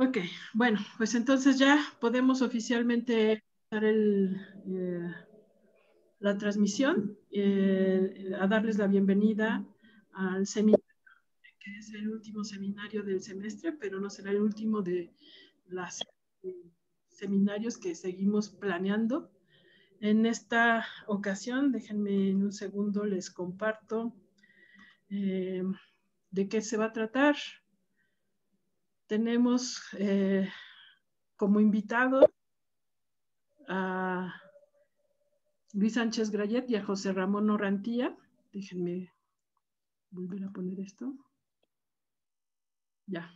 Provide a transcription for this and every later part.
Ok, bueno, pues entonces ya podemos oficialmente dar eh, la transmisión, eh, a darles la bienvenida al seminario, que es el último seminario del semestre, pero no será el último de los eh, seminarios que seguimos planeando. En esta ocasión, déjenme en un segundo, les comparto de qué se va a tratar tenemos eh, como invitado a Luis Sánchez Grayet y a José Ramón Orantía. Déjenme volver a poner esto. Ya.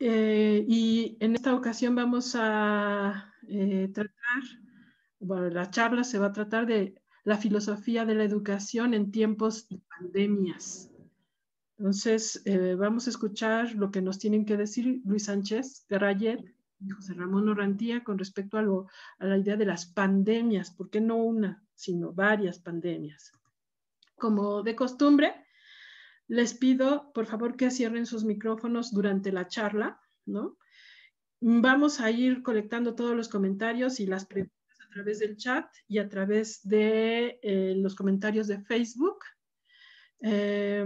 Eh, y en esta ocasión vamos a eh, tratar, bueno, la charla se va a tratar de la filosofía de la educación en tiempos de pandemias. Entonces, eh, vamos a escuchar lo que nos tienen que decir Luis Sánchez Garayet y José Ramón orrantía con respecto a, a la idea de las pandemias, porque no una, sino varias pandemias. Como de costumbre, les pido por favor que cierren sus micrófonos durante la charla, ¿no? Vamos a ir colectando todos los comentarios y las preguntas a través del chat y a través de eh, los comentarios de Facebook. Eh,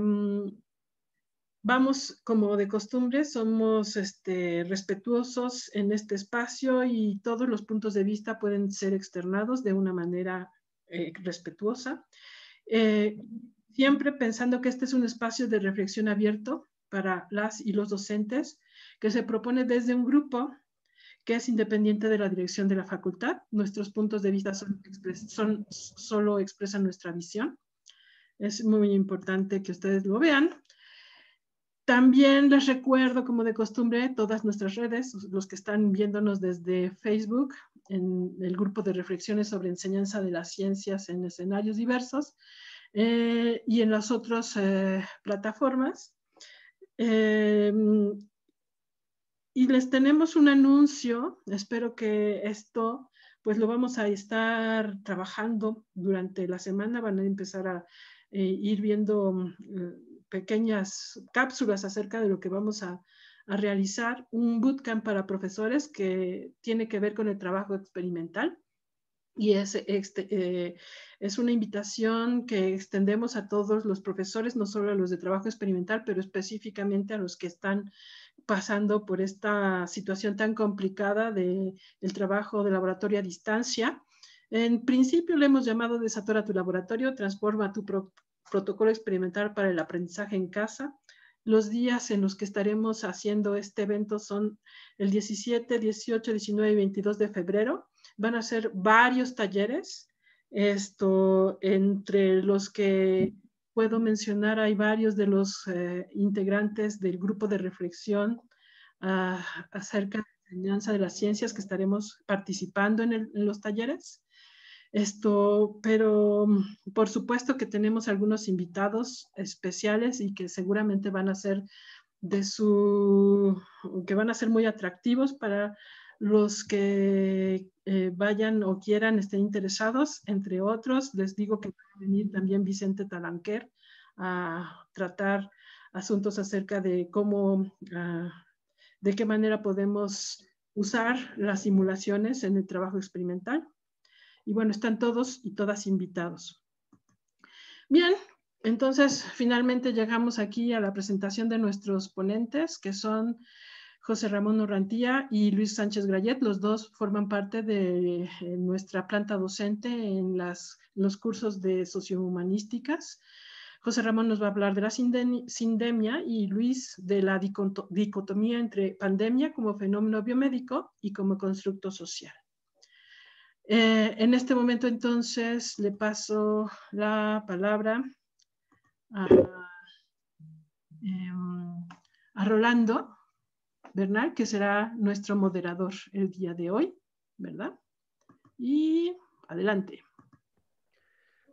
Vamos, como de costumbre, somos este, respetuosos en este espacio y todos los puntos de vista pueden ser externados de una manera eh, respetuosa. Eh, siempre pensando que este es un espacio de reflexión abierto para las y los docentes, que se propone desde un grupo que es independiente de la dirección de la facultad. Nuestros puntos de vista son, son solo expresan nuestra visión. Es muy importante que ustedes lo vean también les recuerdo, como de costumbre, todas nuestras redes, los que están viéndonos desde Facebook, en el grupo de reflexiones sobre enseñanza de las ciencias en escenarios diversos eh, y en las otras eh, plataformas. Em, y les tenemos un anuncio, espero que esto pues lo vamos a estar trabajando durante la semana, van a empezar a eh, ir viendo mm, pequeñas cápsulas acerca de lo que vamos a, realizar, un bootcamp para profesores que tiene que ver con el trabajo experimental. Y es, este, eh, es una invitación que extendemos a todos los profesores, no solo a los de trabajo experimental, pero específicamente a los que están pasando por esta situación tan complicada del trabajo de laboratorio a distancia. En principio le hemos llamado Desatora tu laboratorio, transforma tu, pro, protocolo experimental para el aprendizaje en casa. Los días en los que estaremos haciendo este evento son el 17, 18, 19 y 22 de febrero. Van a ser varios talleres. Esto, entre los que puedo mencionar, hay varios de los eh, integrantes del grupo de reflexión ah, acerca de la enseñanza de las ciencias que estaremos participando en los talleres. Esto, pero mm, por supuesto que tenemos algunos invitados especiales y que seguramente van a ser de su, que van a ser muy atractivos para los que eh, vayan o quieran, estén interesados. Entre otros, les digo que va a venir también Vicente Talanquer a tratar asuntos acerca de cómo, ah, de qué manera podemos usar las simulaciones en el trabajo experimental. Y bueno, están todos y todas invitados. Bien, entonces finalmente llegamos aquí a la presentación de nuestros ponentes, que son José Ramón Orrantía y Luis Sánchez Grayet. Los dos forman parte de eh, nuestra planta docente en las, los cursos de sociohumanísticas. José Ramón nos va a hablar de la sindemia y Luis de la dicotomía entre pandemia como fenómeno biomédico y como constructo social. Eh, en este momento entonces le paso la palabra em, a Rolando Bernal, que será nuestro moderador el día de hoy, ¿verdad? Y adelante.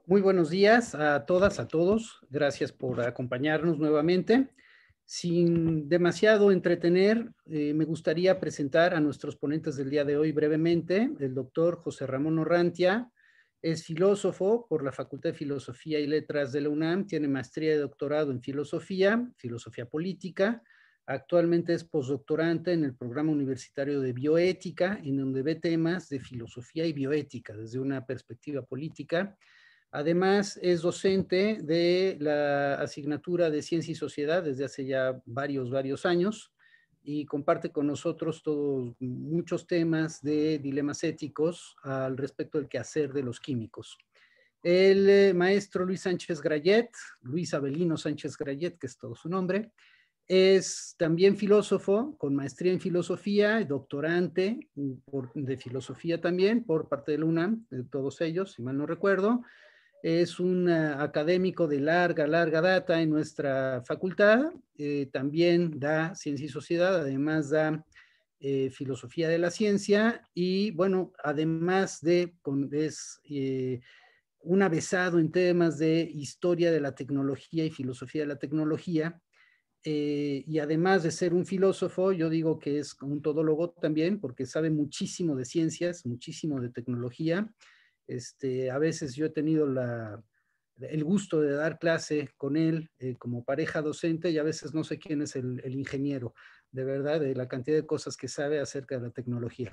Muy buenos días a todas, a todos. Gracias por acompañarnos nuevamente. Sin demasiado entretener, eh, me gustaría presentar a nuestros ponentes del día de hoy brevemente. El doctor José Ramón Orrantia es filósofo por la Facultad de Filosofía y Letras de la UNAM, tiene maestría y doctorado en filosofía, filosofía política. Actualmente es postdoctorante en el programa universitario de bioética, en donde ve temas de filosofía y bioética desde una perspectiva política Además, es docente de la asignatura de Ciencia y Sociedad desde hace ya varios, varios años y comparte con nosotros todos muchos temas de dilemas éticos al respecto del quehacer de los químicos. El eh, maestro Luis Sánchez Grayet, Luis Abelino Sánchez Grayet, que es todo su nombre, es también filósofo con maestría en filosofía, doctorante de filosofía también por parte de UNAM, de todos ellos, si mal no recuerdo es un ah, académico de larga, larga data en nuestra facultad, eh, también da ciencia y sociedad, además da eh, filosofía de la ciencia y bueno, además de, es eh, un avesado en temas de historia de la tecnología y filosofía de la tecnología, y además de ser un filósofo, yo digo que es un todólogo también, porque sabe muchísimo de ciencias, muchísimo de tecnología, este, a veces yo he tenido el gusto de dar clase con él eh, como pareja docente y a veces no sé quién es el, ingeniero, de verdad, de la cantidad de cosas que sabe acerca de la tecnología.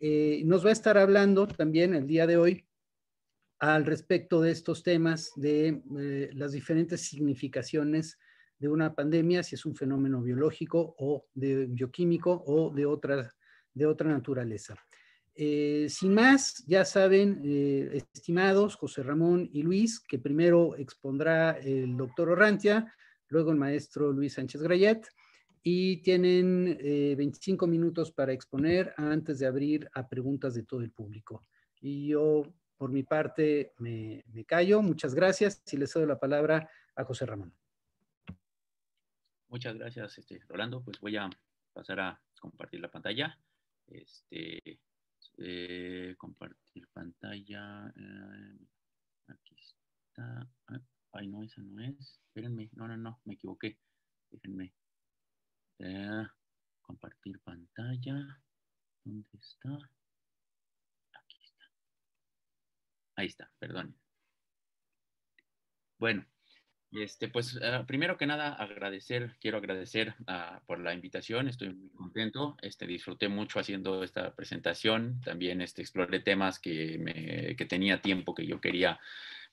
Eh, nos va a estar hablando también el día de hoy al respecto de estos temas, de eh, las diferentes significaciones de una pandemia, si es un fenómeno biológico o de bioquímico o de otra naturaleza. Eh, sin más, ya saben, eh, estimados José Ramón y Luis, que primero expondrá el doctor Orrantia, luego el maestro Luis Sánchez Grayet, y tienen 25 eh, minutos para exponer antes de abrir a preguntas de todo el público. Y yo, por mi parte, me, callo. Muchas gracias y les cedo la palabra a José Ramón. Muchas gracias, este, Rolando. Pues voy a pasar a compartir la pantalla. Este, eh, compartir pantalla. Eh, aquí está. Ah, ay, no, esa no es. Espérenme. No, no, no, me equivoqué. Déjenme. Eh, compartir pantalla. ¿Dónde está? Aquí está. Ahí está, perdón. Bueno, este, pues eh, primero que nada agradecer, quiero agradecer ah, por la invitación, estoy muy contento, este, disfruté mucho haciendo esta presentación, también este, exploré temas que, me, que tenía tiempo que yo quería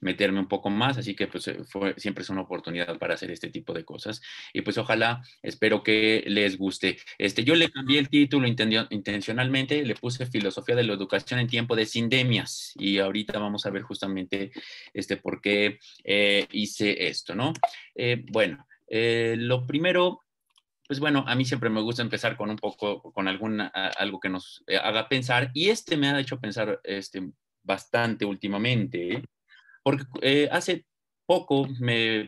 meterme un poco más, así que pues eh, siempre es una oportunidad para hacer este tipo de cosas y pues ojalá, espero que les guste. Este, yo le cambié el título intencionalmente, le puse Filosofía de la Educación en tiempo de sindemias y ahorita vamos a ver justamente este por qué eh, hice esto, ¿no? Eh, bueno, lo primero pues bueno, a mí siempre me gusta empezar con un poco, con alguna, algo que nos haga pensar, y este me ha hecho pensar este, bastante últimamente. Porque eh, hace poco,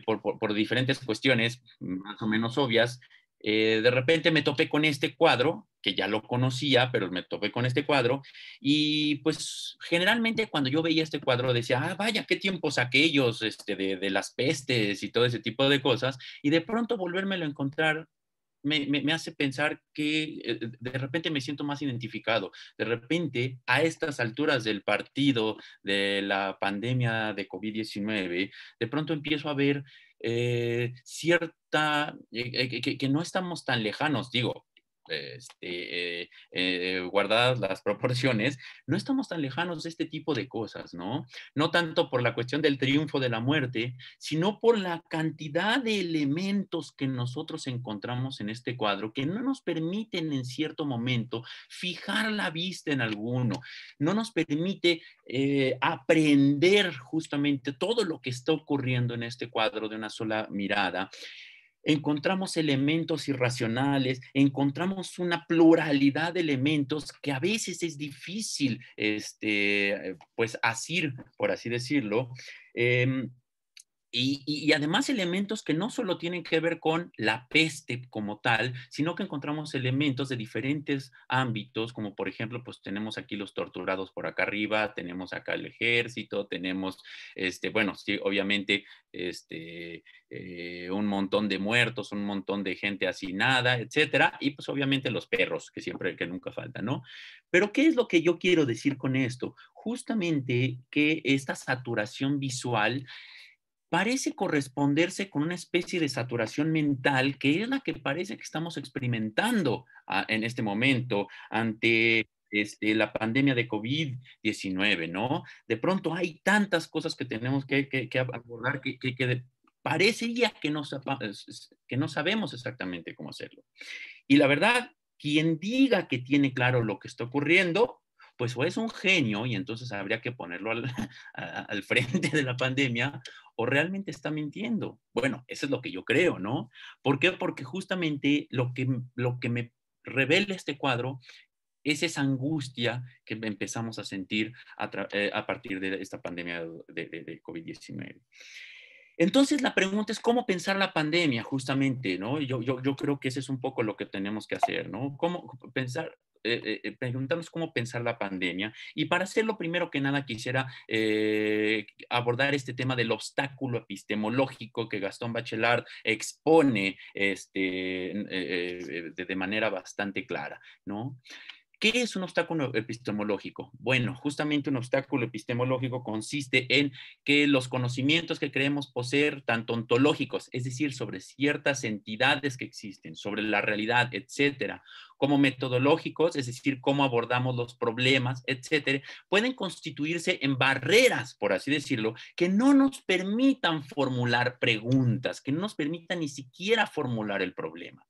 por, por, diferentes cuestiones más o menos obvias, eh, de repente me topé con este cuadro, que ya lo conocía, pero me topé con este cuadro, y pues generalmente cuando yo veía este cuadro decía, ah, vaya, qué tiempos aquellos este, de, de las pestes y todo ese tipo de cosas, y de pronto volvérmelo a encontrar me, hace pensar que eh, eh, de repente me siento más identificado. De repente, a estas alturas del partido de la pandemia de COVID-19, de pronto empiezo a ver eh, cierta, que no estamos tan lejanos, digo, este, eh, eh, guardadas las proporciones, no estamos tan lejanos de este tipo de cosas, ¿no? No tanto por la cuestión del triunfo de la muerte, sino por la cantidad de elementos que nosotros encontramos en este cuadro que no nos permiten en cierto momento fijar la vista en alguno, no nos permite eh, aprender justamente todo lo que está ocurriendo en este cuadro de una sola mirada encontramos elementos irracionales, encontramos una pluralidad de elementos que a veces es difícil, este, pues, asir, por así decirlo. Em, y, además elementos que no solo tienen que ver con la peste como tal, sino que encontramos elementos de diferentes ámbitos, como por ejemplo, pues tenemos aquí los torturados por acá arriba, tenemos acá el ejército, tenemos, este, bueno, sí, obviamente, este, eh, un montón de muertos, un montón de gente hacinada, etcétera, y pues obviamente los perros, que siempre, que nunca falta ¿no? Pero, ¿qué es lo que yo quiero decir con esto? Justamente que esta saturación visual parece corresponderse con una especie de saturación mental que es la que parece que estamos experimentando ah, en este momento ante este, la pandemia de COVID-19, ¿no? De pronto hay tantas cosas que tenemos que, abordar que, que parecería eh, que no sabemos exactamente cómo hacerlo. Y la verdad, quien diga que tiene claro lo que está ocurriendo, pues o es un genio y entonces habría que ponerlo al, frente de la pandemia o realmente está mintiendo. Bueno, eso es lo que yo creo, ¿no? ¿Por qué? Porque justamente lo que, lo que me revela este cuadro es esa angustia que empezamos a sentir a, eh, partir de esta pandemia de COVID-19. Entonces la pregunta es cómo pensar la pandemia, justamente, ¿no? Yo, yo, yo creo que ese es un poco lo que tenemos que hacer, ¿no? ¿Cómo pensar? Eh, eh, eh, preguntarnos cómo pensar la pandemia. Y para hacerlo, primero que nada, quisiera abordar este tema del obstáculo epistemológico que Gastón Bachelard expone este, de manera bastante clara, ¿no? ¿Qué es un obstáculo epistemológico? Bueno, justamente un obstáculo epistemológico consiste en que los conocimientos que creemos poseer, tanto ontológicos, es decir, sobre ciertas entidades que existen, sobre la realidad, etcétera, como metodológicos, es decir, cómo abordamos los problemas, etcétera, pueden constituirse en barreras, por así decirlo, que no nos permitan formular preguntas, que no nos permitan ni siquiera formular el problema.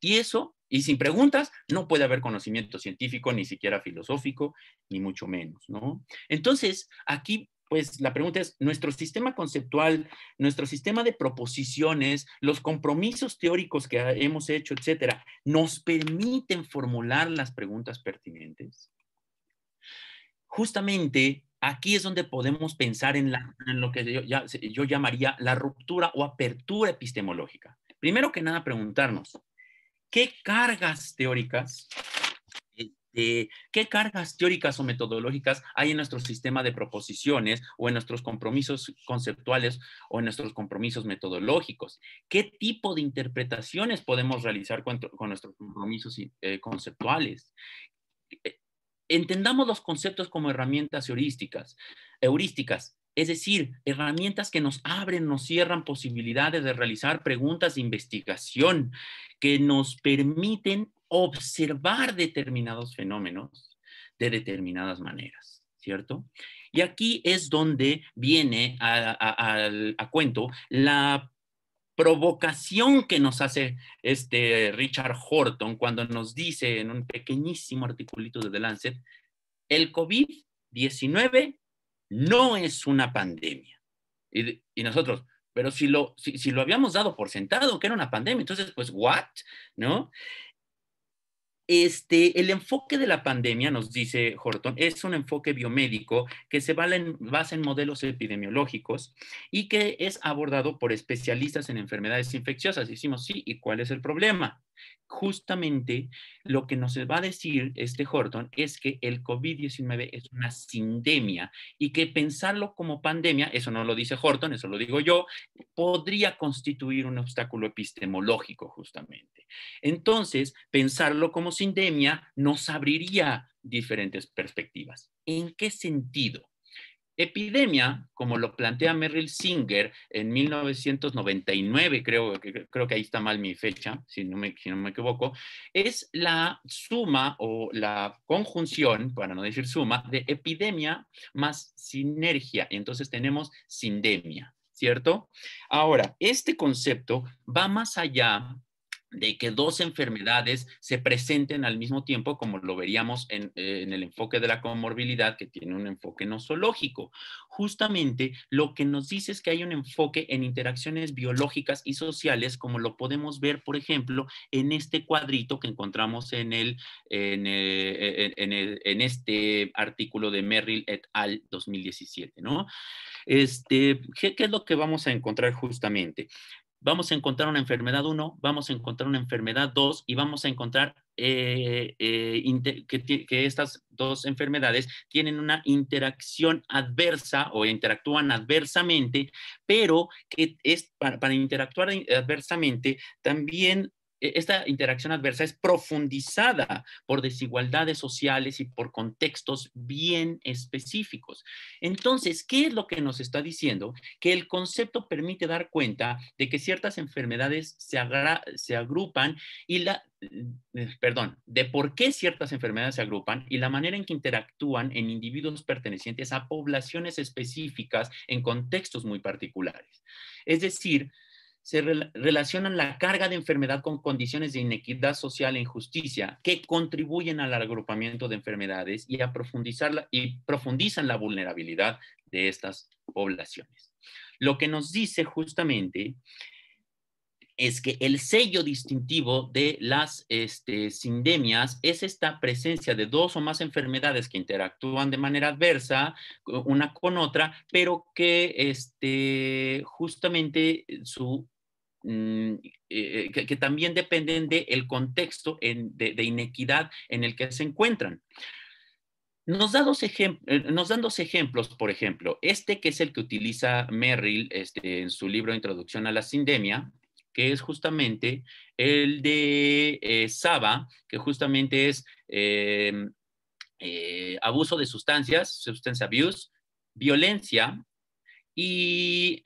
Y eso y sin preguntas no puede haber conocimiento científico, ni siquiera filosófico, ni mucho menos, ¿no? Entonces, aquí pues la pregunta es, nuestro sistema conceptual, nuestro sistema de proposiciones, los compromisos teóricos que hemos hecho, etcétera, ¿nos permiten formular las preguntas pertinentes? Justamente aquí es donde podemos pensar en, lo que yo, yo llamaría la ruptura o apertura epistemológica. Primero que nada, preguntarnos, qué cargas teóricas este, qué cargas teóricas o metodológicas hay en nuestro sistema de proposiciones o en nuestros compromisos conceptuales o en nuestros compromisos metodológicos. ¿Qué tipo de interpretaciones podemos realizar con, nuestros compromisos eh, conceptuales? Eh, entendamos los conceptos como herramientas heurísticas. heurísticas. Es decir, herramientas que nos abren, nos cierran posibilidades de realizar preguntas de investigación, que nos permiten observar determinados fenómenos de determinadas maneras, ¿cierto? Y aquí es donde viene a, cuento la provocación que nos hace este Richard Horton cuando nos dice en un pequeñísimo articulito de The Lancet, el COVID-19 no es una pandemia. Y, nosotros, pero si lo, si, lo habíamos dado por sentado que era una pandemia, entonces, pues, ¿what? ¿No? Este, el enfoque de la pandemia, nos dice Horton, es un enfoque biomédico que se basa en modelos epidemiológicos y que es abordado por especialistas en enfermedades infecciosas. Hicimos, sí, ¿y cuál es el problema? Justamente lo que nos va a decir este Horton es que el COVID-19 es una sindemia y que pensarlo como pandemia, eso no lo dice Horton, eso lo digo yo, podría constituir un obstáculo epistemológico justamente. Entonces, pensarlo como sindemia nos abriría diferentes perspectivas. ¿En qué sentido? Epidemia, como lo plantea Merrill Singer en 1999, creo, creo que ahí está mal mi fecha, si no, me, si no me equivoco, es la suma o la conjunción, para no decir suma, de epidemia más sinergia. Entonces tenemos sindemia, ¿cierto? Ahora, este concepto va más allá de que dos enfermedades se presenten al mismo tiempo, como lo veríamos eh, en, el enfoque de la comorbilidad, que tiene un enfoque nosológico. Justamente lo que nos dice es que hay un enfoque en interacciones biológicas y sociales, como lo podemos ver, por ejemplo, en este cuadrito que encontramos en, eh, en, este artículo de Merrill et al. 2017, ¿no? Este, ¿qué, ¿Qué es lo que vamos a encontrar justamente? vamos a encontrar una enfermedad 1, vamos a encontrar una enfermedad 2 y vamos a encontrar eh, eh, que, estas dos enfermedades tienen una interacción adversa o interactúan adversamente, pero que es para interactuar adversamente también e-, esta interacción adversa es profundizada por desigualdades sociales y por contextos bien específicos. Entonces, ¿qué es lo que nos está diciendo? Que el concepto permite dar cuenta de que ciertas enfermedades se, agrupan y la, eh, perdón, de por qué ciertas enfermedades se agrupan y la manera en que interactúan en individuos pertenecientes a poblaciones específicas en contextos muy particulares. Es decir, se relacionan la carga de enfermedad con condiciones de inequidad social e injusticia que contribuyen al agrupamiento de enfermedades y a profundizarla y profundizan la vulnerabilidad de estas poblaciones. Lo que nos dice justamente es que el sello distintivo de las este, sindemias es esta presencia de dos o más enfermedades que interactúan de manera adversa una con otra, pero que este, justamente su Mm, eh, que, también dependen del el contexto de, inequidad en el que se encuentran. Nos, da eh, nos dan dos ejemplos, por ejemplo, este que es el que utiliza Merrill este, en su libro Introducción a la Sindemia, que es justamente el de eh, Saba, que justamente es abuso de sustancias, substance abuse, violencia, y,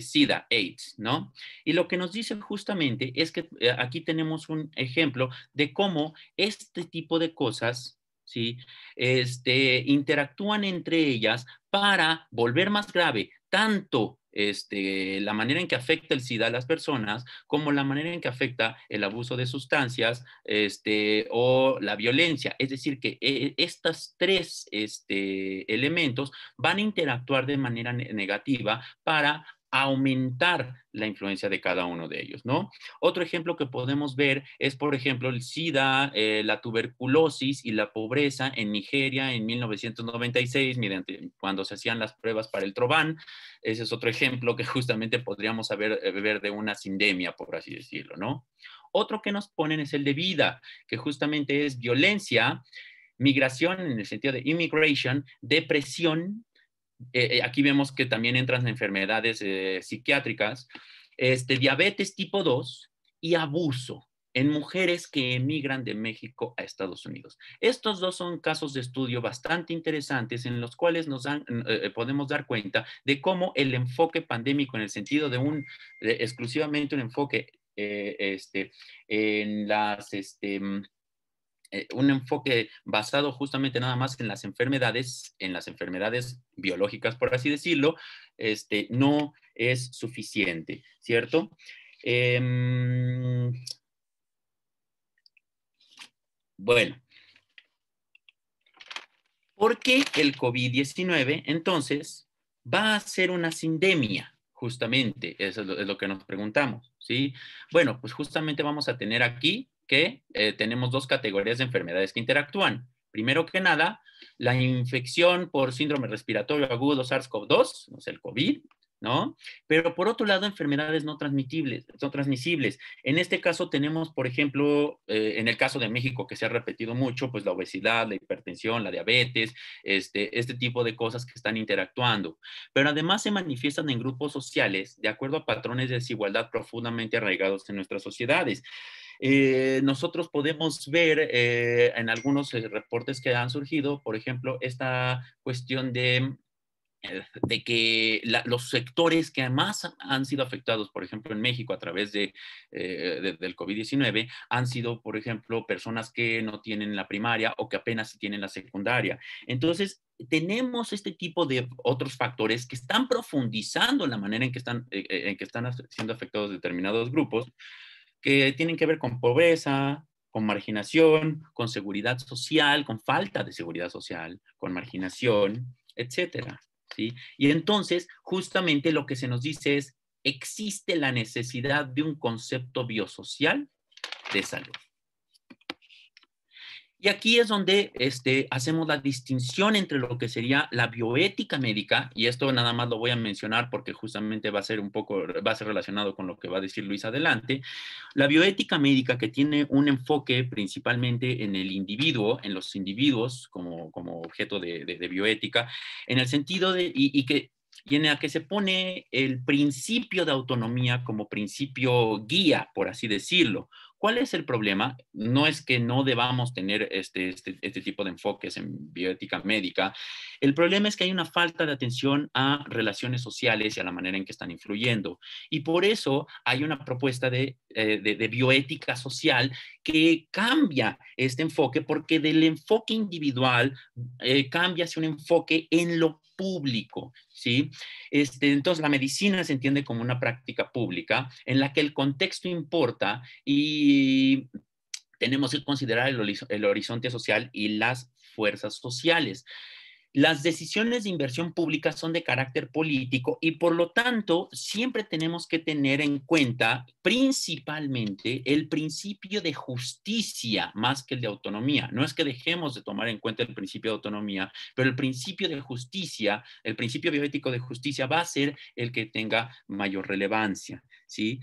SIDA, AIDS, ¿no? Y lo que nos dice justamente es que eh, aquí tenemos un ejemplo de cómo este tipo de cosas, ¿sí? Este, interactúan entre ellas para volver más grave tanto este, la manera en que afecta el SIDA a las personas, como la manera en que afecta el abuso de sustancias este, o la violencia. Es decir, que eh, estos tres este, elementos van a interactuar de manera negativa para aumentar la influencia de cada uno de ellos, ¿no? Otro ejemplo que podemos ver es, por ejemplo, el SIDA, eh, la tuberculosis y la pobreza en Nigeria en 1996, cuando se hacían las pruebas para el Troban. Ese es otro ejemplo que justamente podríamos haber, eh, ver de una sindemia, por así decirlo, ¿no? Otro que nos ponen es el de vida, que justamente es violencia, migración en el sentido de immigration, depresión, eh, eh, aquí vemos que también entran enfermedades eh, psiquiátricas, este, diabetes tipo 2 y abuso en mujeres que emigran de México a Estados Unidos. Estos dos son casos de estudio bastante interesantes en los cuales nos podemos dar cuenta de cómo el enfoque pandémico en el sentido de un exclusivamente un enfoque este, en las este, mm, eh, un enfoque basado justamente nada más en las enfermedades, en las enfermedades biológicas, por así decirlo, este, no es suficiente, ¿cierto? Em, bueno, ¿por qué el COVID-19 entonces va a ser una sindemia? Justamente, eso es lo que nos preguntamos, ¿sí? Bueno, pues justamente vamos a tener aquí que eh, tenemos dos categorías de enfermedades que interactúan. Primero que nada, la infección por síndrome respiratorio agudo SARS-CoV-2, o el COVID, ¿no? Pero por otro lado, enfermedades no transmitibles, no transmisibles. En este caso tenemos, por ejemplo, eh, en el caso de México, que se ha repetido mucho, pues la obesidad, la hipertensión, la diabetes, este, este tipo de cosas que están interactuando. Pero además se manifiestan en grupos sociales de acuerdo a patrones de desigualdad profundamente arraigados en nuestras sociedades. Eh, nosotros podemos ver eh, en algunos eh, reportes que han surgido, por ejemplo, esta cuestión de que los sectores que más han sido afectados, por ejemplo, en México a través del COVID-19, han sido, por ejemplo, personas que no tienen la primaria o que apenas tienen la secundaria. Entonces, tenemos este tipo de otros factores que están profundizando la manera en que están siendo afectados determinados grupos que tienen que ver con pobreza, con marginación, con seguridad social, con falta de seguridad social, con marginación, etcétera. ¿sí? Y entonces, justamente lo que se nos dice es, existe la necesidad de un concepto biosocial de salud. Y aquí es donde este, hacemos la distinción entre lo que sería la bioética médica, y esto nada más lo voy a mencionar porque justamente va a ser un poco, va a ser relacionado con lo que va a decir Luis adelante. La bioética médica que tiene un enfoque principalmente en el individuo, en los individuos como, objeto de, bioética, en el sentido de, y, que tiene en que se pone el principio de autonomía como principio guía, por así decirlo. ¿Cuál es el problema? No es que no debamos tener este, este, este, tipo de enfoques en bioética médica. El problema es que hay una falta de atención a relaciones sociales y a la manera en que están influyendo. Y por eso hay una propuesta de, eh, bioética social que cambia este enfoque porque del enfoque individual eh, cambia hacia un enfoque en lo público, ¿sí? Este, entonces, la medicina se entiende como una práctica pública en la que el contexto importa y tenemos que considerar el horizonte social y las fuerzas sociales las decisiones de inversión pública son de carácter político y por lo tanto siempre tenemos que tener en cuenta principalmente el principio de justicia más que el de autonomía. No es que dejemos de tomar en cuenta el principio de autonomía, pero el principio de justicia, el principio bioético de justicia va a ser el que tenga mayor relevancia, ¿sí?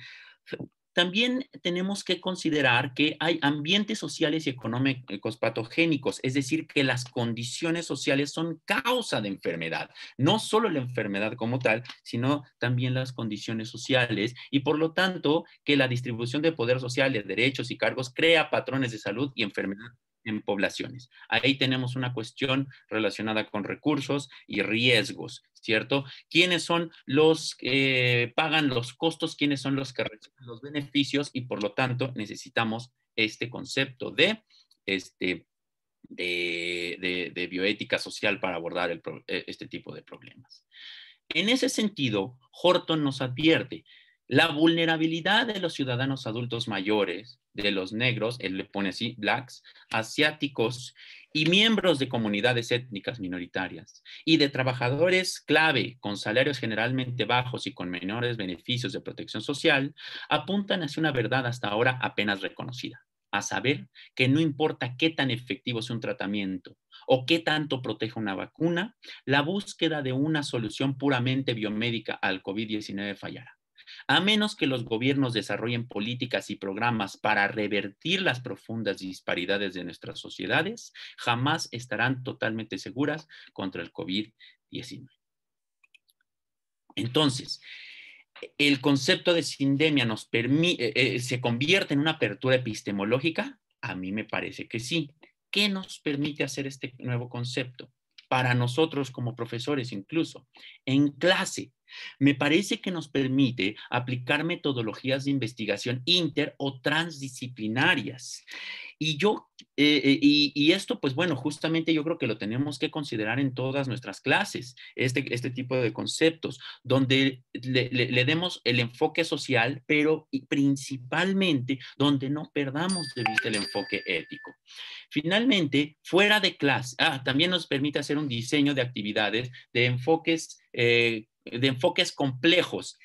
También tenemos que considerar que hay ambientes sociales y económicos patogénicos, es decir, que las condiciones sociales son causa de enfermedad, no solo la enfermedad como tal, sino también las condiciones sociales y por lo tanto que la distribución de poder social, de derechos y cargos crea patrones de salud y enfermedad en poblaciones. Ahí tenemos una cuestión relacionada con recursos y riesgos, ¿cierto? ¿Quiénes son los que pagan los costos? ¿Quiénes son los que reciben los beneficios? Y por lo tanto necesitamos este concepto de, este, de, bioética social para abordar e, este tipo de problemas. En ese sentido, Horton nos advierte la vulnerabilidad de los ciudadanos adultos mayores, de los negros, él le pone así, blacks, asiáticos y miembros de comunidades étnicas minoritarias, y de trabajadores clave con salarios generalmente bajos y con menores beneficios de protección social, apuntan hacia una verdad hasta ahora apenas reconocida, a saber que no importa qué tan efectivo sea un tratamiento o qué tanto proteja una vacuna, la búsqueda de una solución puramente biomédica al COVID-19 fallará a menos que los gobiernos desarrollen políticas y programas para revertir las profundas disparidades de nuestras sociedades, jamás estarán totalmente seguras contra el COVID-19. Entonces, el concepto de sindemia nos eh, eh, se convierte en una apertura epistemológica? A mí me parece que sí. ¿Qué nos permite hacer este nuevo concepto? Para nosotros como profesores incluso, en clase, me parece que nos permite aplicar metodologías de investigación inter o transdisciplinarias. Y yo, eh, eh, y, esto, pues bueno, justamente yo creo que lo tenemos que considerar en todas nuestras clases, este, este tipo de conceptos, donde le, demos el enfoque social, pero principalmente donde no perdamos de vista el enfoque ético. Finalmente, fuera de clase, ah, también nos permite hacer un diseño de actividades de enfoques eh, de enfoques complejos.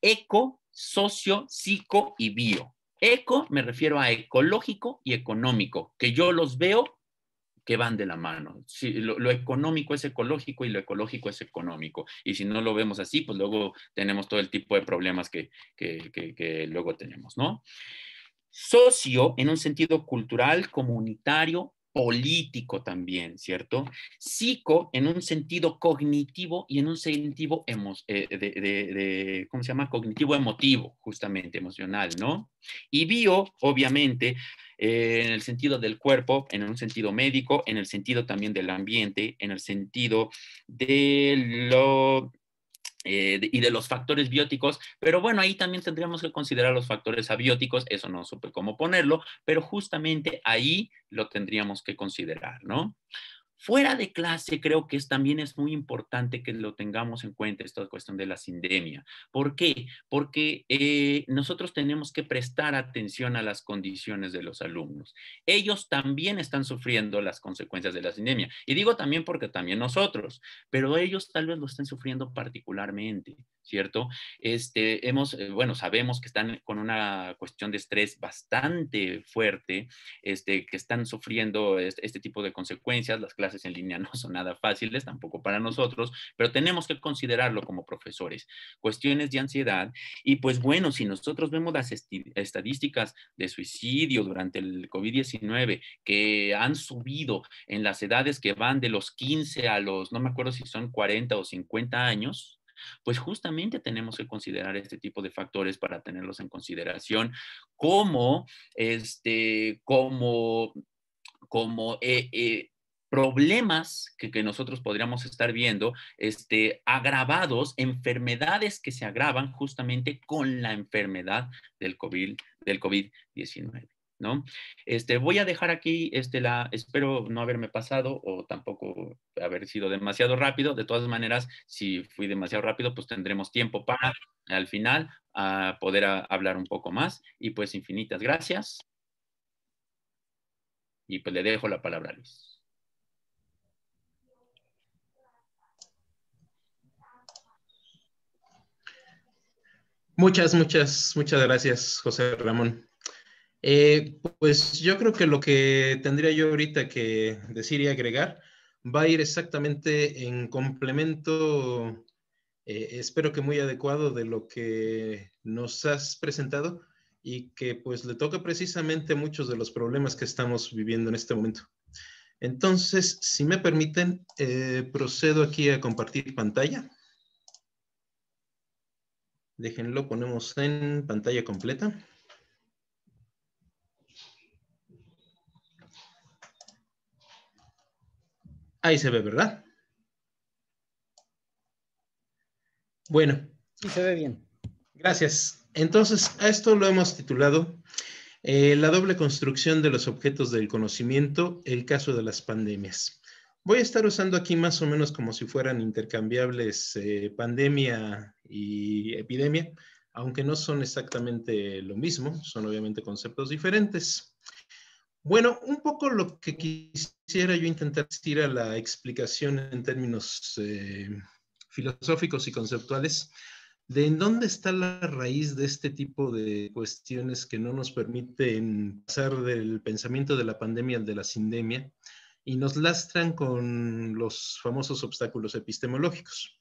Eco, socio, psico y bio. Eco me refiero a ecológico y económico, que yo los veo que van de la mano. Si lo, económico es ecológico y lo ecológico es económico. Y si no lo vemos así, pues luego tenemos todo el tipo de problemas que, que, que, que luego tenemos, ¿no? Socio en un sentido cultural, comunitario, político también, ¿cierto? Psico en un sentido cognitivo y en un sentido emo eh, de, ¿cómo se llama? Cognitivo emotivo, justamente, emocional, ¿no? Y bio, obviamente, eh, en el sentido del cuerpo, en un sentido médico, en el sentido también del ambiente, en el sentido de lo eh, y de los factores bióticos, pero bueno, ahí también tendríamos que considerar los factores abióticos, eso no supe cómo ponerlo, pero justamente ahí lo tendríamos que considerar, ¿no? Fuera de clase, creo que también es muy importante que lo tengamos en cuenta, esta cuestión de la sindemia. ¿Por qué? Porque eh, nosotros tenemos que prestar atención a las condiciones de los alumnos. Ellos también están sufriendo las consecuencias de la sindemia. Y digo también porque también nosotros, pero ellos tal vez lo estén sufriendo particularmente, ¿cierto? Este, hemos, eh, bueno, sabemos que están con una cuestión de estrés bastante fuerte, este, que están sufriendo este, este tipo de consecuencias, las clases en línea no son nada fáciles, tampoco para nosotros, pero tenemos que considerarlo como profesores. Cuestiones de ansiedad. Y pues bueno, si nosotros vemos las estadísticas de suicidio durante el COVID-19 que han subido en las edades que van de los 15 a los, no me acuerdo si son 40 o 50 años, pues justamente tenemos que considerar este tipo de factores para tenerlos en consideración como, este, como, como eh, eh, problemas que, nosotros podríamos estar viendo este, agravados, enfermedades que se agravan justamente con la enfermedad del COVID-19. Del COVID ¿no? Este, voy a dejar aquí, este, la, espero no haberme pasado o tampoco haber sido demasiado rápido. De todas maneras, si fui demasiado rápido, pues tendremos tiempo para al final a poder hablar un poco más. Y pues infinitas gracias. Y pues le dejo la palabra a Luis. Muchas, muchas, muchas gracias, José Ramón. Eh, pues yo creo que lo que tendría yo ahorita que decir y agregar va a ir exactamente en complemento, eh, espero que muy adecuado de lo que nos has presentado y que pues le toca precisamente muchos de los problemas que estamos viviendo en este momento. Entonces, si me permiten, eh, procedo aquí a compartir pantalla. Déjenlo, ponemos en pantalla completa. Ahí se ve, ¿verdad? Bueno. Sí, se ve bien. Gracias. Entonces, a esto lo hemos titulado eh, La doble construcción de los objetos del conocimiento, el caso de las pandemias. Voy a estar usando aquí más o menos como si fueran intercambiables eh, pandemia y epidemia, aunque no son exactamente lo mismo, son obviamente conceptos diferentes. Bueno, un poco lo que quisiera yo intentar decir a la explicación en términos eh, filosóficos y conceptuales de en dónde está la raíz de este tipo de cuestiones que no nos permiten pasar del pensamiento de la pandemia al de la sindemia y nos lastran con los famosos obstáculos epistemológicos.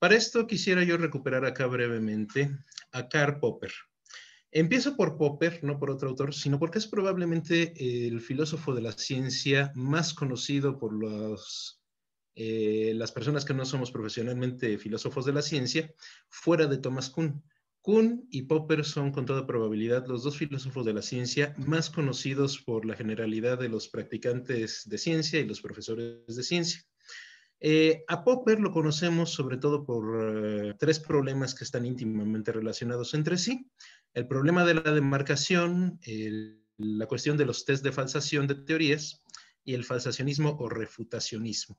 Para esto quisiera yo recuperar acá brevemente a Karl Popper. Empiezo por Popper, no por otro autor, sino porque es probablemente el filósofo de la ciencia más conocido por eh, las personas que no somos profesionalmente filósofos de la ciencia, fuera de Thomas Kuhn. Kuhn y Popper son con toda probabilidad los dos filósofos de la ciencia más conocidos por la generalidad de los practicantes de ciencia y los profesores de ciencia. Eh, a Popper lo conocemos sobre todo por eh, tres problemas que están íntimamente relacionados entre sí. El problema de la demarcación, la cuestión de los test de falsación de teorías y el falsacionismo o refutacionismo.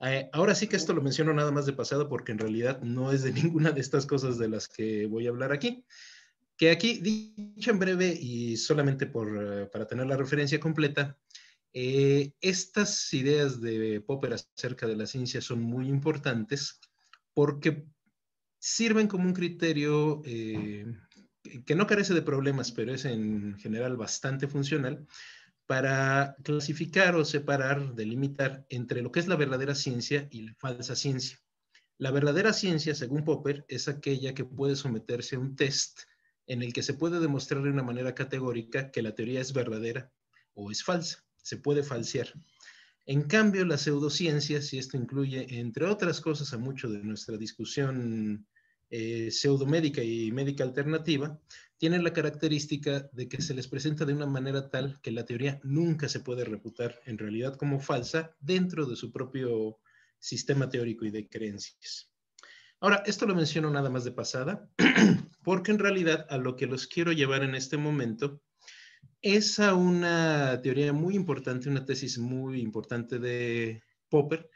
Eh, ahora sí que esto lo menciono nada más de pasado porque en realidad no es de ninguna de estas cosas de las que voy a hablar aquí. Que aquí, dicho en breve y solamente por, eh, para tener la referencia completa, eh, estas ideas de Popper acerca de la ciencia son muy importantes porque sirven como un criterio que no carece de problemas, pero es en general bastante funcional para clasificar o separar, delimitar entre lo que es la verdadera ciencia y la falsa ciencia. La verdadera ciencia, según Popper, es aquella que puede someterse a un test en el que se puede demostrar de una manera categórica que la teoría es verdadera o es falsa, se puede falsear. En cambio, la pseudociencia, y esto incluye, entre otras cosas, a mucho de nuestra discusión eh, pseudomédica y médica alternativa, tienen la característica de que se les presenta de una manera tal que la teoría nunca se puede reputar en realidad como falsa dentro de su propio sistema teórico y de creencias. Ahora, esto lo menciono nada más de pasada, porque en realidad a lo que los quiero llevar en este momento es a una teoría muy importante, una tesis muy importante de Popper,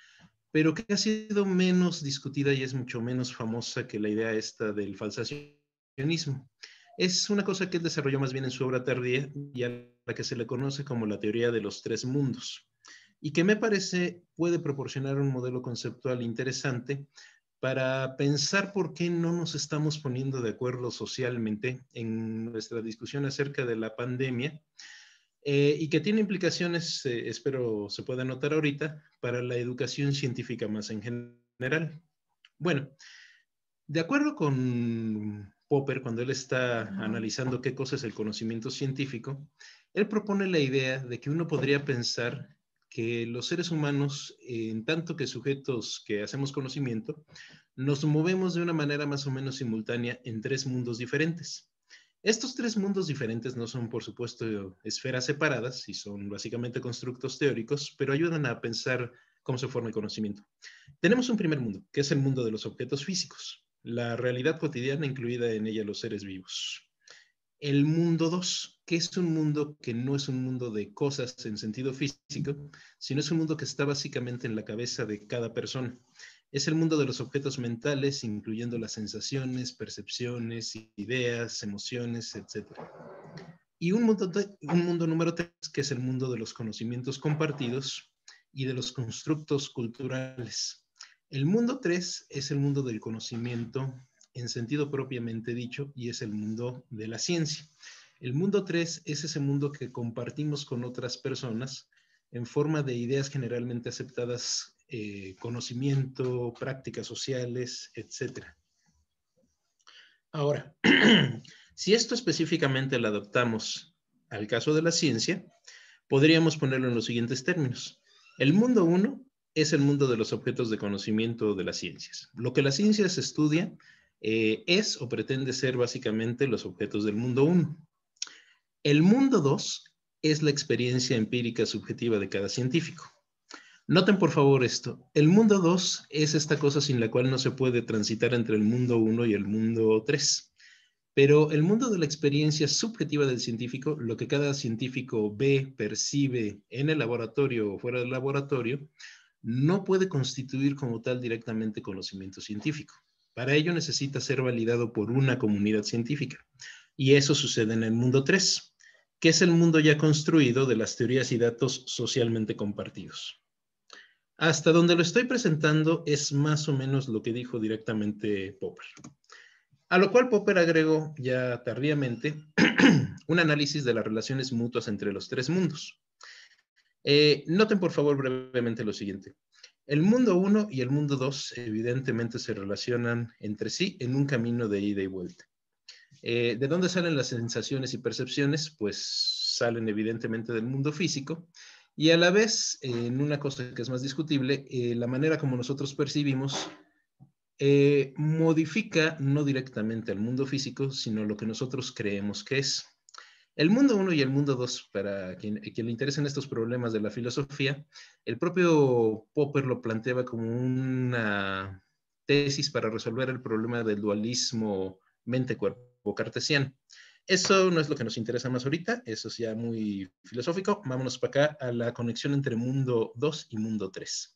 pero que ha sido menos discutida y es mucho menos famosa que la idea esta del falsacionismo. Es una cosa que él desarrolló más bien en su obra tardía y a la que se le conoce como la teoría de los tres mundos, y que me parece puede proporcionar un modelo conceptual interesante para pensar por qué no nos estamos poniendo de acuerdo socialmente en nuestra discusión acerca de la pandemia eh, y que tiene implicaciones, eh, espero se pueda notar ahorita, para la educación científica más en general. Bueno, de acuerdo con Popper, cuando él está analizando qué cosa es el conocimiento científico, él propone la idea de que uno podría pensar que los seres humanos, en tanto que sujetos que hacemos conocimiento, nos movemos de una manera más o menos simultánea en tres mundos diferentes. Estos tres mundos diferentes no son, por supuesto, esferas separadas y son básicamente constructos teóricos, pero ayudan a pensar cómo se forma el conocimiento. Tenemos un primer mundo, que es el mundo de los objetos físicos, la realidad cotidiana incluida en ella los seres vivos. El mundo dos, que es un mundo que no es un mundo de cosas en sentido físico, sino es un mundo que está básicamente en la cabeza de cada persona. Es el mundo de los objetos mentales, incluyendo las sensaciones, percepciones, ideas, emociones, etc. Y un mundo, un mundo número tres, que es el mundo de los conocimientos compartidos y de los constructos culturales. El mundo tres es el mundo del conocimiento en sentido propiamente dicho y es el mundo de la ciencia. El mundo tres es ese mundo que compartimos con otras personas en forma de ideas generalmente aceptadas eh, conocimiento, prácticas sociales, etc. Ahora, si esto específicamente lo adoptamos al caso de la ciencia, podríamos ponerlo en los siguientes términos. El mundo 1 es el mundo de los objetos de conocimiento de las ciencias. Lo que las ciencias estudian eh, es o pretende ser básicamente los objetos del mundo 1. El mundo 2 es la experiencia empírica subjetiva de cada científico. Noten por favor esto. El mundo 2 es esta cosa sin la cual no se puede transitar entre el mundo 1 y el mundo 3. Pero el mundo de la experiencia subjetiva del científico, lo que cada científico ve, percibe en el laboratorio o fuera del laboratorio, no puede constituir como tal directamente conocimiento científico. Para ello necesita ser validado por una comunidad científica. Y eso sucede en el mundo 3, que es el mundo ya construido de las teorías y datos socialmente compartidos. Hasta donde lo estoy presentando es más o menos lo que dijo directamente Popper. A lo cual Popper agregó ya tardíamente un análisis de las relaciones mutuas entre los tres mundos. Eh, noten por favor brevemente lo siguiente. El mundo 1 y el mundo 2 evidentemente se relacionan entre sí en un camino de ida y vuelta. Eh, ¿De dónde salen las sensaciones y percepciones? Pues salen evidentemente del mundo físico, y a la vez, en una cosa que es más discutible, eh, la manera como nosotros percibimos eh, modifica no directamente al mundo físico, sino lo que nosotros creemos que es. El mundo 1 y el mundo 2, para quien, quien, le interesen estos problemas de la filosofía, el propio Popper lo planteaba como una tesis para resolver el problema del dualismo mente-cuerpo cartesiano eso no es lo que nos interesa más ahorita, eso es ya muy filosófico. Vámonos para acá a la conexión entre mundo 2 y mundo 3.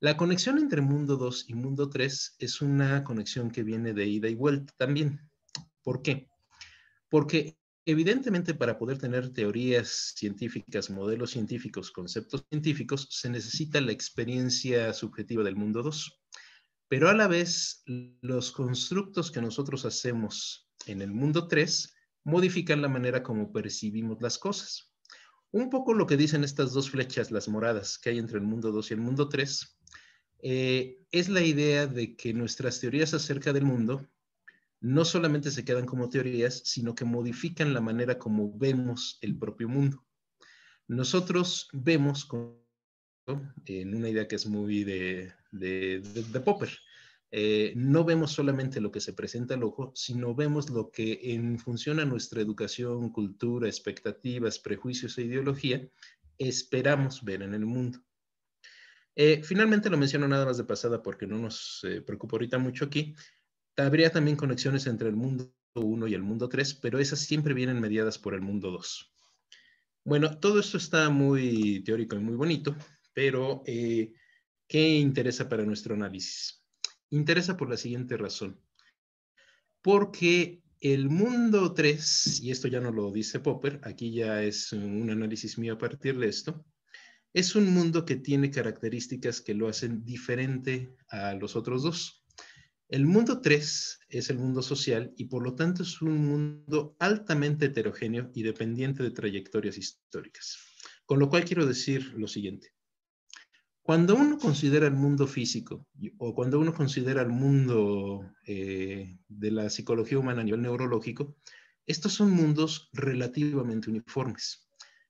La conexión entre mundo 2 y mundo 3 es una conexión que viene de ida y vuelta también. ¿Por qué? Porque evidentemente para poder tener teorías científicas, modelos científicos, conceptos científicos, se necesita la experiencia subjetiva del mundo 2. Pero a la vez, los constructos que nosotros hacemos en el mundo 3 modifican la manera como percibimos las cosas. Un poco lo que dicen estas dos flechas, las moradas, que hay entre el mundo 2 y el mundo 3, eh, es la idea de que nuestras teorías acerca del mundo no solamente se quedan como teorías, sino que modifican la manera como vemos el propio mundo. Nosotros vemos con, en una idea que es muy de, de Popper, eh, no vemos solamente lo que se presenta al ojo, sino vemos lo que en función a nuestra educación, cultura, expectativas, prejuicios e ideología, esperamos ver en el mundo. Eh, finalmente lo menciono nada más de pasada porque no nos eh, preocupa ahorita mucho aquí. Habría también conexiones entre el mundo 1 y el mundo 3, pero esas siempre vienen mediadas por el mundo 2. Bueno, todo esto está muy teórico y muy bonito, pero ¿qué interesa para nuestro análisis? interesa por la siguiente razón. Porque el mundo 3, y esto ya no lo dice Popper, aquí ya es un análisis mío a partir de esto, es un mundo que tiene características que lo hacen diferente a los otros dos. El mundo 3 es el mundo social y por lo tanto es un mundo altamente heterogéneo y dependiente de trayectorias históricas. Con lo cual quiero decir lo siguiente. Cuando uno considera el mundo físico o cuando uno considera el mundo eh, de la psicología humana a nivel neurológico, estos son mundos relativamente uniformes.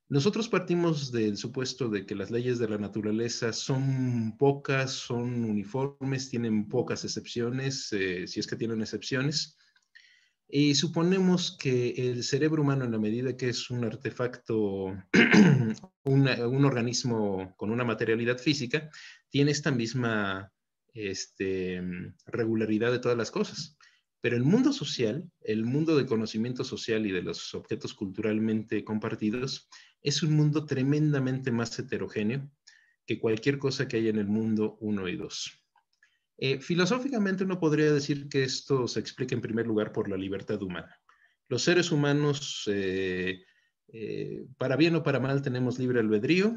Nosotros partimos del supuesto de que las leyes de la naturaleza son pocas, son uniformes, tienen pocas excepciones, eh, si es que tienen excepciones, y suponemos que el cerebro humano, en la medida que es un artefacto, un organismo con una materialidad física, tiene esta misma este, regularidad de todas las cosas. Pero el mundo social, el mundo de conocimiento social y de los objetos culturalmente compartidos, es un mundo tremendamente más heterogéneo que cualquier cosa que haya en el mundo uno y 2. Eh, filosóficamente uno podría decir que esto se explica en primer lugar por la libertad humana. Los seres humanos, eh, eh, para bien o para mal, tenemos libre albedrío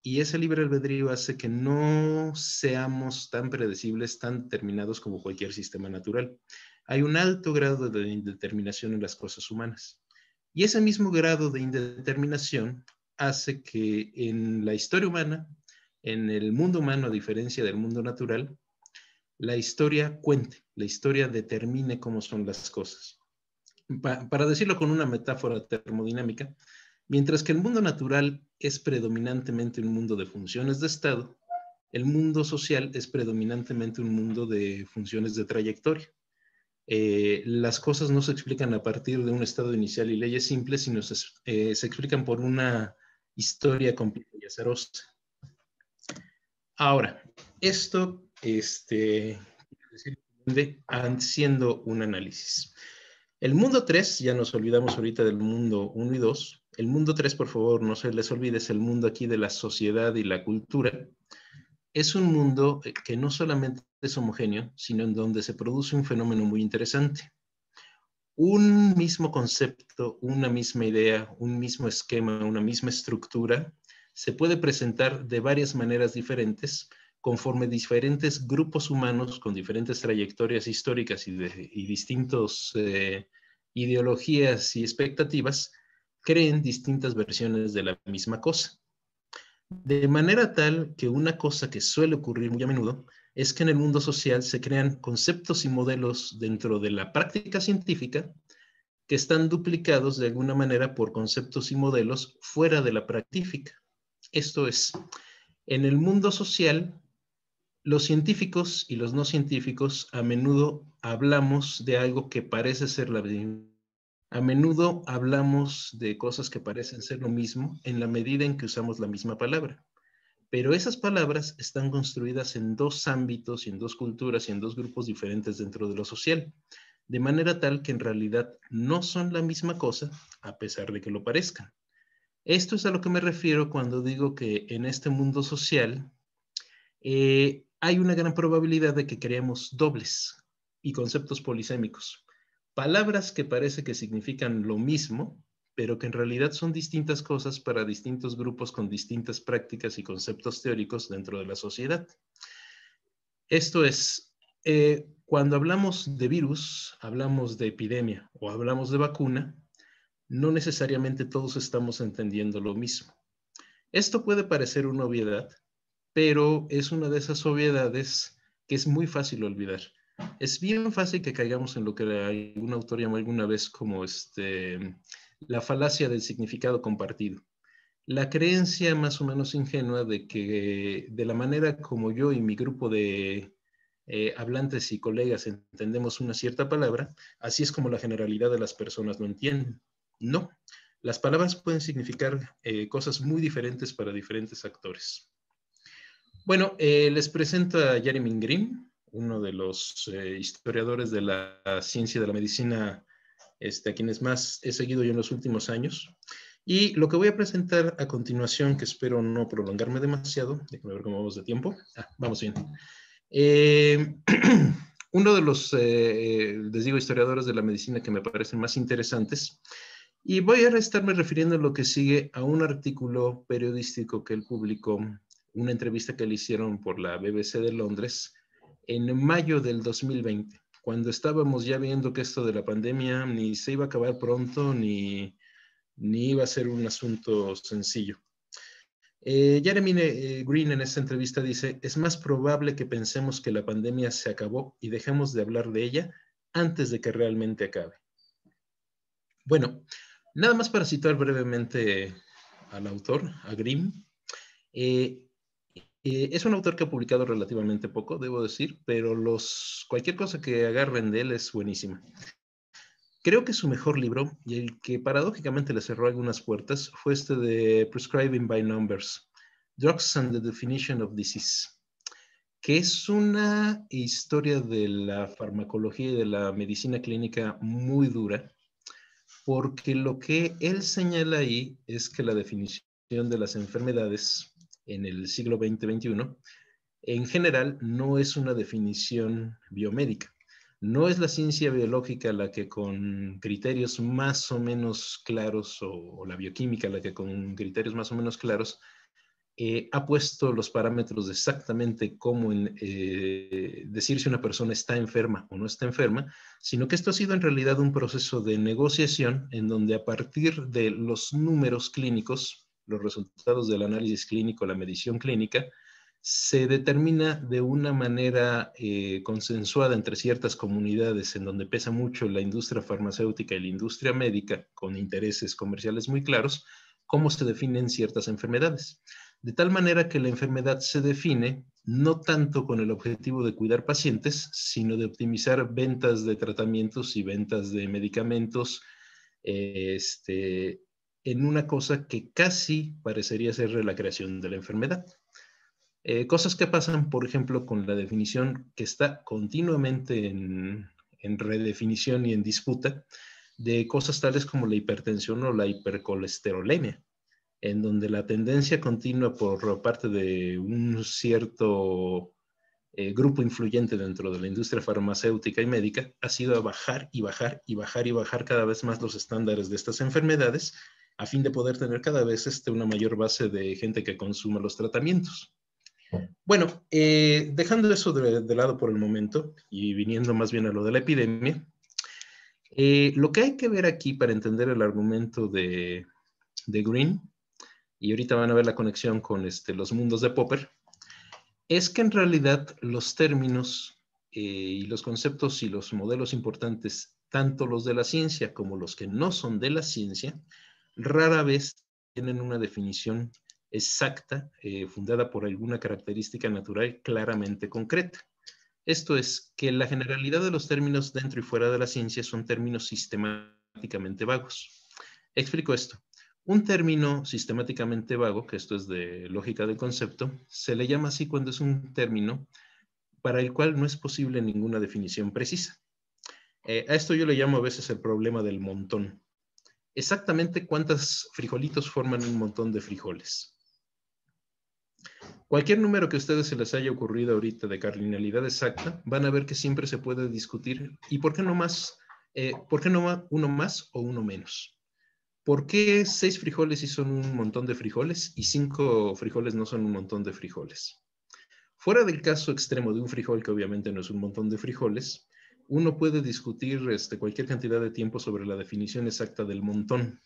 y ese libre albedrío hace que no seamos tan predecibles, tan determinados como cualquier sistema natural. Hay un alto grado de indeterminación en las cosas humanas. Y ese mismo grado de indeterminación hace que en la historia humana, en el mundo humano, a diferencia del mundo natural, la historia cuente, la historia determine cómo son las cosas. para decirlo con una metáfora termodinámica, mientras que el mundo natural es predominantemente un mundo de funciones de estado, el mundo social es predominantemente un mundo de funciones de trayectoria. Eh, las cosas no se explican a partir de un estado inicial y leyes simples, sino se, eh, explican por una historia compleja y azarosa. Ahora, esto este, haciendo un análisis. El mundo 3, ya nos olvidamos ahorita del mundo 1 y 2. El mundo 3, por favor, no se les olvide, es el mundo aquí de la sociedad y la cultura. Es un mundo eh, que no solamente es homogéneo, sino en donde se produce un fenómeno muy interesante. Un mismo concepto, una misma idea, un mismo esquema, una misma estructura se puede presentar de varias maneras diferentes conforme diferentes grupos humanos con diferentes trayectorias históricas y, distintos eh, ideologías y expectativas creen distintas versiones de la misma cosa. De manera tal que una cosa que suele ocurrir muy a menudo es que en el mundo social se crean conceptos y modelos dentro de la práctica científica que están duplicados de alguna manera por conceptos y modelos fuera de la práctica. Esto es, en el mundo social los científicos y los no científicos a menudo hablamos de algo que parece ser la A menudo hablamos de cosas que parecen ser lo mismo en la medida en que usamos la misma palabra. Pero esas palabras están construidas en dos ámbitos y en dos culturas y en dos grupos diferentes dentro de lo social, de manera tal que en realidad no son la misma cosa a pesar de que lo parezcan. Esto es a lo que me refiero cuando digo que en este mundo social eh, hay una gran probabilidad de que creemos dobles y conceptos polisémicos. Palabras que parece que significan lo mismo, pero que en realidad son distintas cosas para distintos grupos con distintas prácticas y conceptos teóricos dentro de la sociedad. Esto es, eh, cuando hablamos de virus, hablamos de epidemia o hablamos de vacuna, no necesariamente todos estamos entendiendo lo mismo. Esto puede parecer una obviedad, pero es una de esas obviedades que es muy fácil olvidar. Es bien fácil que caigamos en lo que algún autor llamó alguna vez como este, la falacia del significado compartido. La creencia más o menos ingenua de que de la manera como yo y mi grupo de eh, hablantes y colegas entendemos una cierta palabra, así es como la generalidad de las personas lo entienden. No, las palabras pueden significar eh, cosas muy diferentes para diferentes actores. Bueno, eh, les presento a Jeremy Green, uno de los eh, historiadores de la ciencia de la medicina, este, a quienes más he seguido yo en los últimos años. Y lo que voy a presentar a continuación, que espero no prolongarme demasiado, déjame ver cómo vamos de tiempo. Ah, vamos bien. Eh, uno de los, les digo, historiadores de la medicina que me parecen más interesantes. Y voy a estarme refiriendo a lo que sigue a un artículo periodístico que él publicó una entrevista que le hicieron por la BBC de Londres en mayo del 2020, cuando estábamos ya viendo que esto de la pandemia ni se iba a acabar pronto ni, ni iba a ser un asunto sencillo. Eh, Jeremy eh, Green en esta entrevista dice, es más probable que pensemos que la pandemia se acabó y dejemos de hablar de ella antes de que realmente acabe. Bueno, nada más para citar brevemente al autor, a Green, eh, eh, es un autor que ha publicado relativamente poco, debo decir, pero cualquier cosa que agarren de él es buenísima. Creo que su mejor libro, y el que paradójicamente le cerró algunas puertas, fue este de Prescribing by Numbers, Drugs and the Definition of Disease, que es una historia de la farmacología y de la medicina clínica muy dura, porque lo que él señala ahí es que la definición de las enfermedades en el siglo XX-XXI, en general no es una definición biomédica. No es la ciencia biológica la que con criterios más o menos claros, o, la bioquímica la que con criterios más o menos claros, eh, ha puesto los parámetros exactamente cómo en, eh, decir si una persona está enferma o no está enferma, sino que esto ha sido en realidad un proceso de negociación en donde a partir de los números clínicos los resultados del análisis clínico, la medición clínica, se determina de una manera eh, consensuada entre ciertas comunidades en donde pesa mucho la industria farmacéutica y la industria médica, con intereses comerciales muy claros, cómo se definen ciertas enfermedades. De tal manera que la enfermedad se define no tanto con el objetivo de cuidar pacientes, sino de optimizar ventas de tratamientos y ventas de medicamentos, eh, este, en una cosa que casi parecería ser la creación de la enfermedad. Eh, cosas que pasan, por ejemplo, con la definición que está continuamente en, redefinición y en disputa de cosas tales como la hipertensión o la hipercolesterolemia, en donde la tendencia continua por parte de un cierto eh, grupo influyente dentro de la industria farmacéutica y médica ha sido a bajar y bajar y bajar y bajar cada vez más los estándares de estas enfermedades a fin de poder tener cada vez este, una mayor base de gente que consuma los tratamientos. Bueno, eh, dejando eso de, lado por el momento y viniendo más bien a lo de la epidemia, eh, lo que hay que ver aquí para entender el argumento de, Green, y ahorita van a ver la conexión con este, los mundos de Popper, es que en realidad los términos eh, y los conceptos y los modelos importantes, tanto los de la ciencia como los que no son de la ciencia, rara vez tienen una definición exacta eh, fundada por alguna característica natural claramente concreta. Esto es, que la generalidad de los términos dentro y fuera de la ciencia son términos sistemáticamente vagos. Explico esto. Un término sistemáticamente vago, que esto es de lógica de concepto, se le llama así cuando es un término para el cual no es posible ninguna definición precisa. Eh, a esto yo le llamo a veces el problema del montón exactamente cuántos frijolitos forman un montón de frijoles. Cualquier número que a ustedes se les haya ocurrido ahorita de cardinalidad exacta, van a ver que siempre se puede discutir. ¿Y por qué no más? Eh, ¿Por qué no uno más o uno menos? ¿Por qué seis frijoles sí son un montón de frijoles y cinco frijoles no son un montón de frijoles? Fuera del caso extremo de un frijol, que obviamente no es un montón de frijoles, uno puede discutir este, cualquier cantidad de tiempo sobre la definición exacta del montón.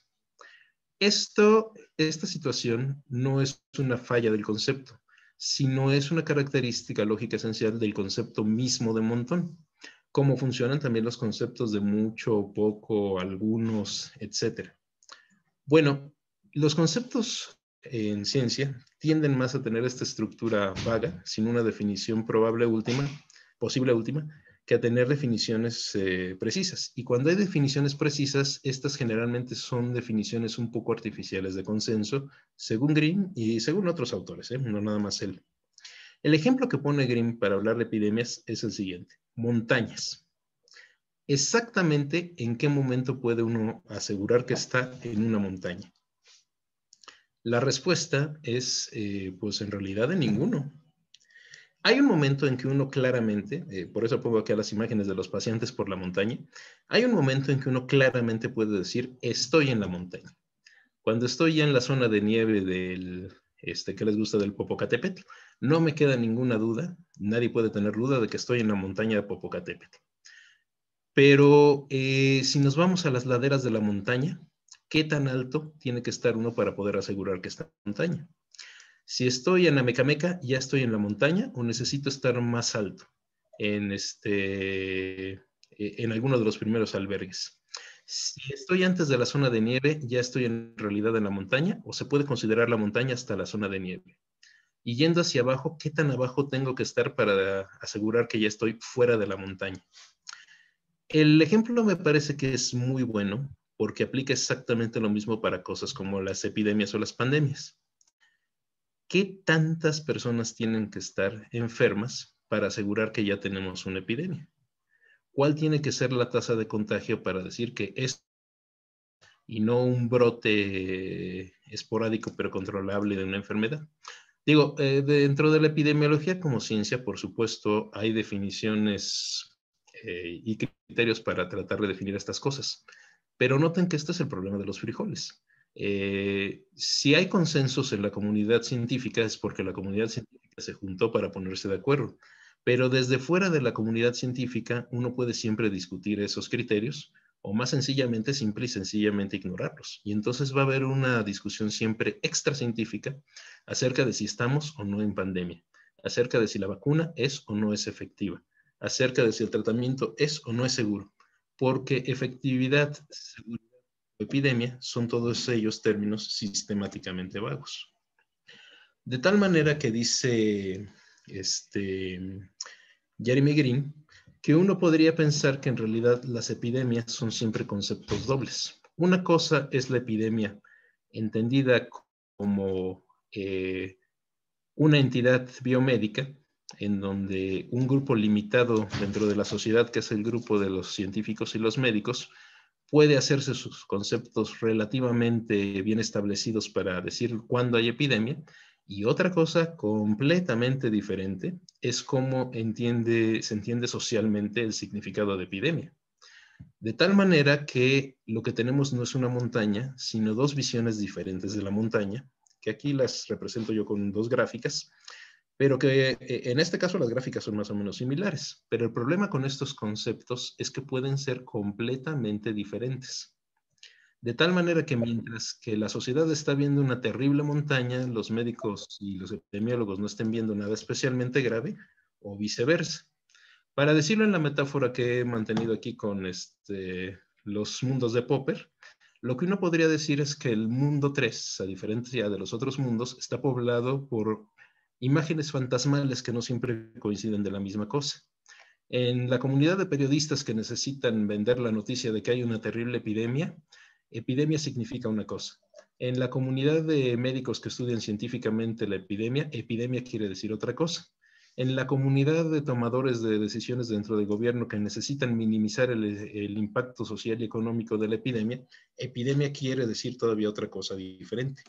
Esto, esta situación no es una falla del concepto, sino es una característica lógica esencial del concepto mismo de montón, cómo funcionan también los conceptos de mucho, poco, algunos, etcétera? Bueno, los conceptos en ciencia tienden más a tener esta estructura vaga, sin una definición probable última, posible última, que a tener definiciones eh, precisas. Y cuando hay definiciones precisas, estas generalmente son definiciones un poco artificiales de consenso, según Green y según otros autores, ¿eh? no nada más él. El ejemplo que pone Green para hablar de epidemias es el siguiente, montañas. Exactamente en qué momento puede uno asegurar que está en una montaña. La respuesta es, eh, pues en realidad en ninguno hay un momento en que uno claramente, eh, por eso pongo aquí las imágenes de los pacientes por la montaña, hay un momento en que uno claramente puede decir, estoy en la montaña. Cuando estoy ya en la zona de nieve del, este, que les gusta del Popocatépetl, no me queda ninguna duda, nadie puede tener duda de que estoy en la montaña de Popocatépetl. Pero eh, si nos vamos a las laderas de la montaña, ¿qué tan alto tiene que estar uno para poder asegurar que está en la montaña? Si estoy en la Mecameca, ya estoy en la montaña o necesito estar más alto en, este, eh, en alguno de los primeros albergues. Si estoy antes de la zona de nieve, ya estoy en realidad en la montaña o se puede considerar la montaña hasta la zona de nieve. Y yendo hacia abajo, ¿qué tan abajo tengo que estar para asegurar que ya estoy fuera de la montaña? El ejemplo me parece que es muy bueno porque aplica exactamente lo mismo para cosas como las epidemias o las pandemias. ¿qué tantas personas tienen que estar enfermas para asegurar que ya tenemos una epidemia? ¿Cuál tiene que ser la tasa de contagio para decir que es y no un brote esporádico pero controlable de una enfermedad? Digo, eh, dentro de la epidemiología como ciencia, por supuesto, hay definiciones eh, y criterios para tratar de definir estas cosas. Pero noten que este es el problema de los frijoles. Eh, si hay consensos en la comunidad científica es porque la comunidad científica se juntó para ponerse de acuerdo, pero desde fuera de la comunidad científica uno puede siempre discutir esos criterios o más sencillamente, simple y sencillamente ignorarlos. Y entonces va a haber una discusión siempre extra científica acerca de si estamos o no en pandemia, acerca de si la vacuna es o no es efectiva, acerca de si el tratamiento es o no es seguro, porque efectividad, seguridad epidemia, son todos ellos términos sistemáticamente vagos. De tal manera que dice este, Jeremy Green que uno podría pensar que en realidad las epidemias son siempre conceptos dobles. Una cosa es la epidemia entendida como eh, una entidad biomédica en donde un grupo limitado dentro de la sociedad, que es el grupo de los científicos y los médicos, puede hacerse sus conceptos relativamente bien establecidos para decir cuándo hay epidemia. Y otra cosa completamente diferente es cómo se entiende socialmente el significado de epidemia. De tal manera que lo que tenemos no es una montaña, sino dos visiones diferentes de la montaña, que aquí las represento yo con dos gráficas pero que eh, en este caso las gráficas son más o menos similares. Pero el problema con estos conceptos es que pueden ser completamente diferentes. De tal manera que mientras que la sociedad está viendo una terrible montaña, los médicos y los epidemiólogos no estén viendo nada especialmente grave, o viceversa. Para decirlo en la metáfora que he mantenido aquí con este, los mundos de Popper, lo que uno podría decir es que el mundo 3, a diferencia de los otros mundos, está poblado por imágenes fantasmales que no siempre coinciden de la misma cosa. En la comunidad de periodistas que necesitan vender la noticia de que hay una terrible epidemia, epidemia significa una cosa. En la comunidad de médicos que estudian científicamente la epidemia, epidemia quiere decir otra cosa. En la comunidad de tomadores de decisiones dentro del gobierno que necesitan minimizar el, impacto social y económico de la epidemia, epidemia quiere decir todavía otra cosa diferente.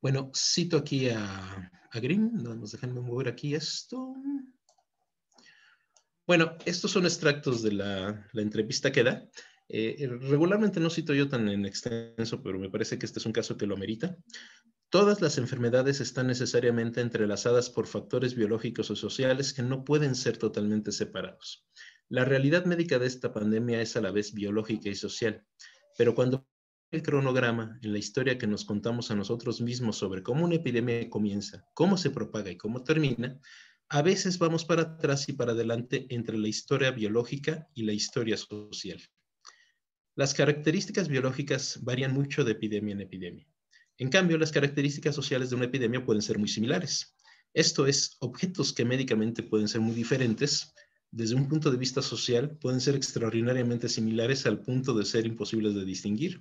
Bueno, cito aquí a, Green, Grimm. déjenme mover aquí esto. Bueno, estos son extractos de la, entrevista que da. Eh, eh, regularmente no cito yo tan en extenso, pero me parece que este es un caso que lo merita. Todas las enfermedades están necesariamente entrelazadas por factores biológicos o sociales que no pueden ser totalmente separados. La realidad médica de esta pandemia es a la vez biológica y social, pero cuando el cronograma en la historia que nos contamos a nosotros mismos sobre cómo una epidemia comienza, cómo se propaga y cómo termina, a veces vamos para atrás y para adelante entre la historia biológica y la historia social. Las características biológicas varían mucho de epidemia en epidemia. En cambio, las características sociales de una epidemia pueden ser muy similares. Esto es, objetos que médicamente pueden ser muy diferentes, desde un punto de vista social, pueden ser extraordinariamente similares al punto de ser imposibles de distinguir.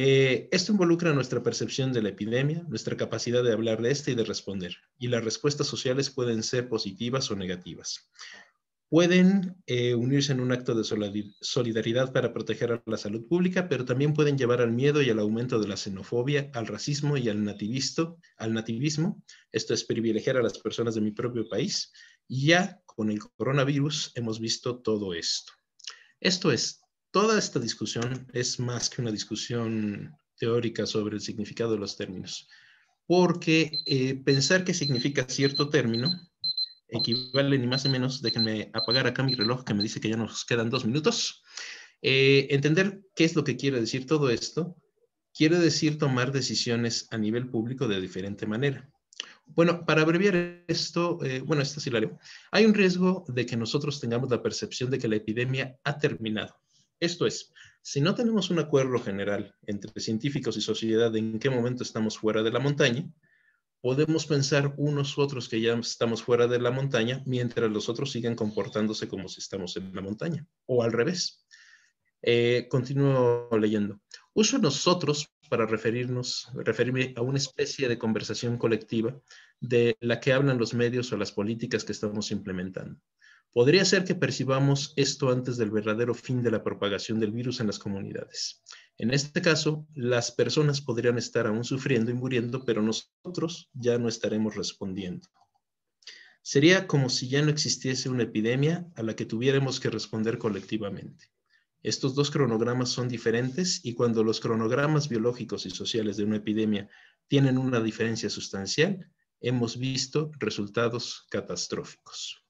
Eh, esto involucra nuestra percepción de la epidemia, nuestra capacidad de hablar de esta y de responder, y las respuestas sociales pueden ser positivas o negativas. Pueden eh, unirse en un acto de solidaridad para proteger a la salud pública, pero también pueden llevar al miedo y al aumento de la xenofobia, al racismo y al, al nativismo. Esto es privilegiar a las personas de mi propio país. Y ya con el coronavirus hemos visto todo esto. Esto es toda esta discusión es más que una discusión teórica sobre el significado de los términos, porque eh, pensar que significa cierto término equivale ni más ni menos, déjenme apagar acá mi reloj que me dice que ya nos quedan dos minutos, eh, entender qué es lo que quiere decir todo esto, quiere decir tomar decisiones a nivel público de diferente manera. Bueno, para abreviar esto, eh, bueno, esto sí la Hay un riesgo de que nosotros tengamos la percepción de que la epidemia ha terminado esto es, si no tenemos un acuerdo general entre científicos y sociedad en qué momento estamos fuera de la montaña, podemos pensar unos otros que ya estamos fuera de la montaña mientras los otros siguen comportándose como si estamos en la montaña, o al revés. Eh, continúo leyendo. Uso nosotros para referirnos, referirme a una especie de conversación colectiva de la que hablan los medios o las políticas que estamos implementando. Podría ser que percibamos esto antes del verdadero fin de la propagación del virus en las comunidades. En este caso, las personas podrían estar aún sufriendo y muriendo, pero nosotros ya no estaremos respondiendo. Sería como si ya no existiese una epidemia a la que tuviéramos que responder colectivamente. Estos dos cronogramas son diferentes y cuando los cronogramas biológicos y sociales de una epidemia tienen una diferencia sustancial, hemos visto resultados catastróficos.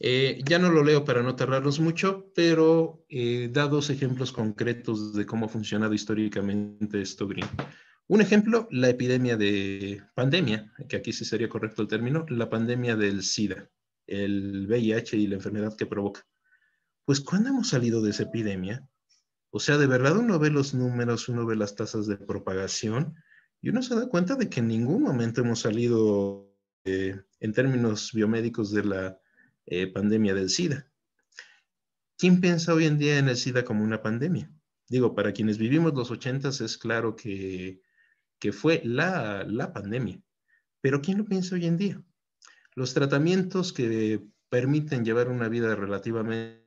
Eh, ya no lo leo para no tardarlos mucho, pero eh, da dos ejemplos concretos de cómo ha funcionado históricamente esto green. Un ejemplo, la epidemia de pandemia, que aquí sí sería correcto el término, la pandemia del SIDA, el VIH y la enfermedad que provoca. Pues, ¿cuándo hemos salido de esa epidemia? O sea, de verdad uno ve los números, uno ve las tasas de propagación y uno se da cuenta de que en ningún momento hemos salido eh, en términos biomédicos de la eh, pandemia del SIDA. ¿Quién piensa hoy en día en el SIDA como una pandemia? Digo, para quienes vivimos los ochentas es claro que, fue la, la pandemia, pero ¿quién lo piensa hoy en día? Los tratamientos que permiten llevar una vida relativamente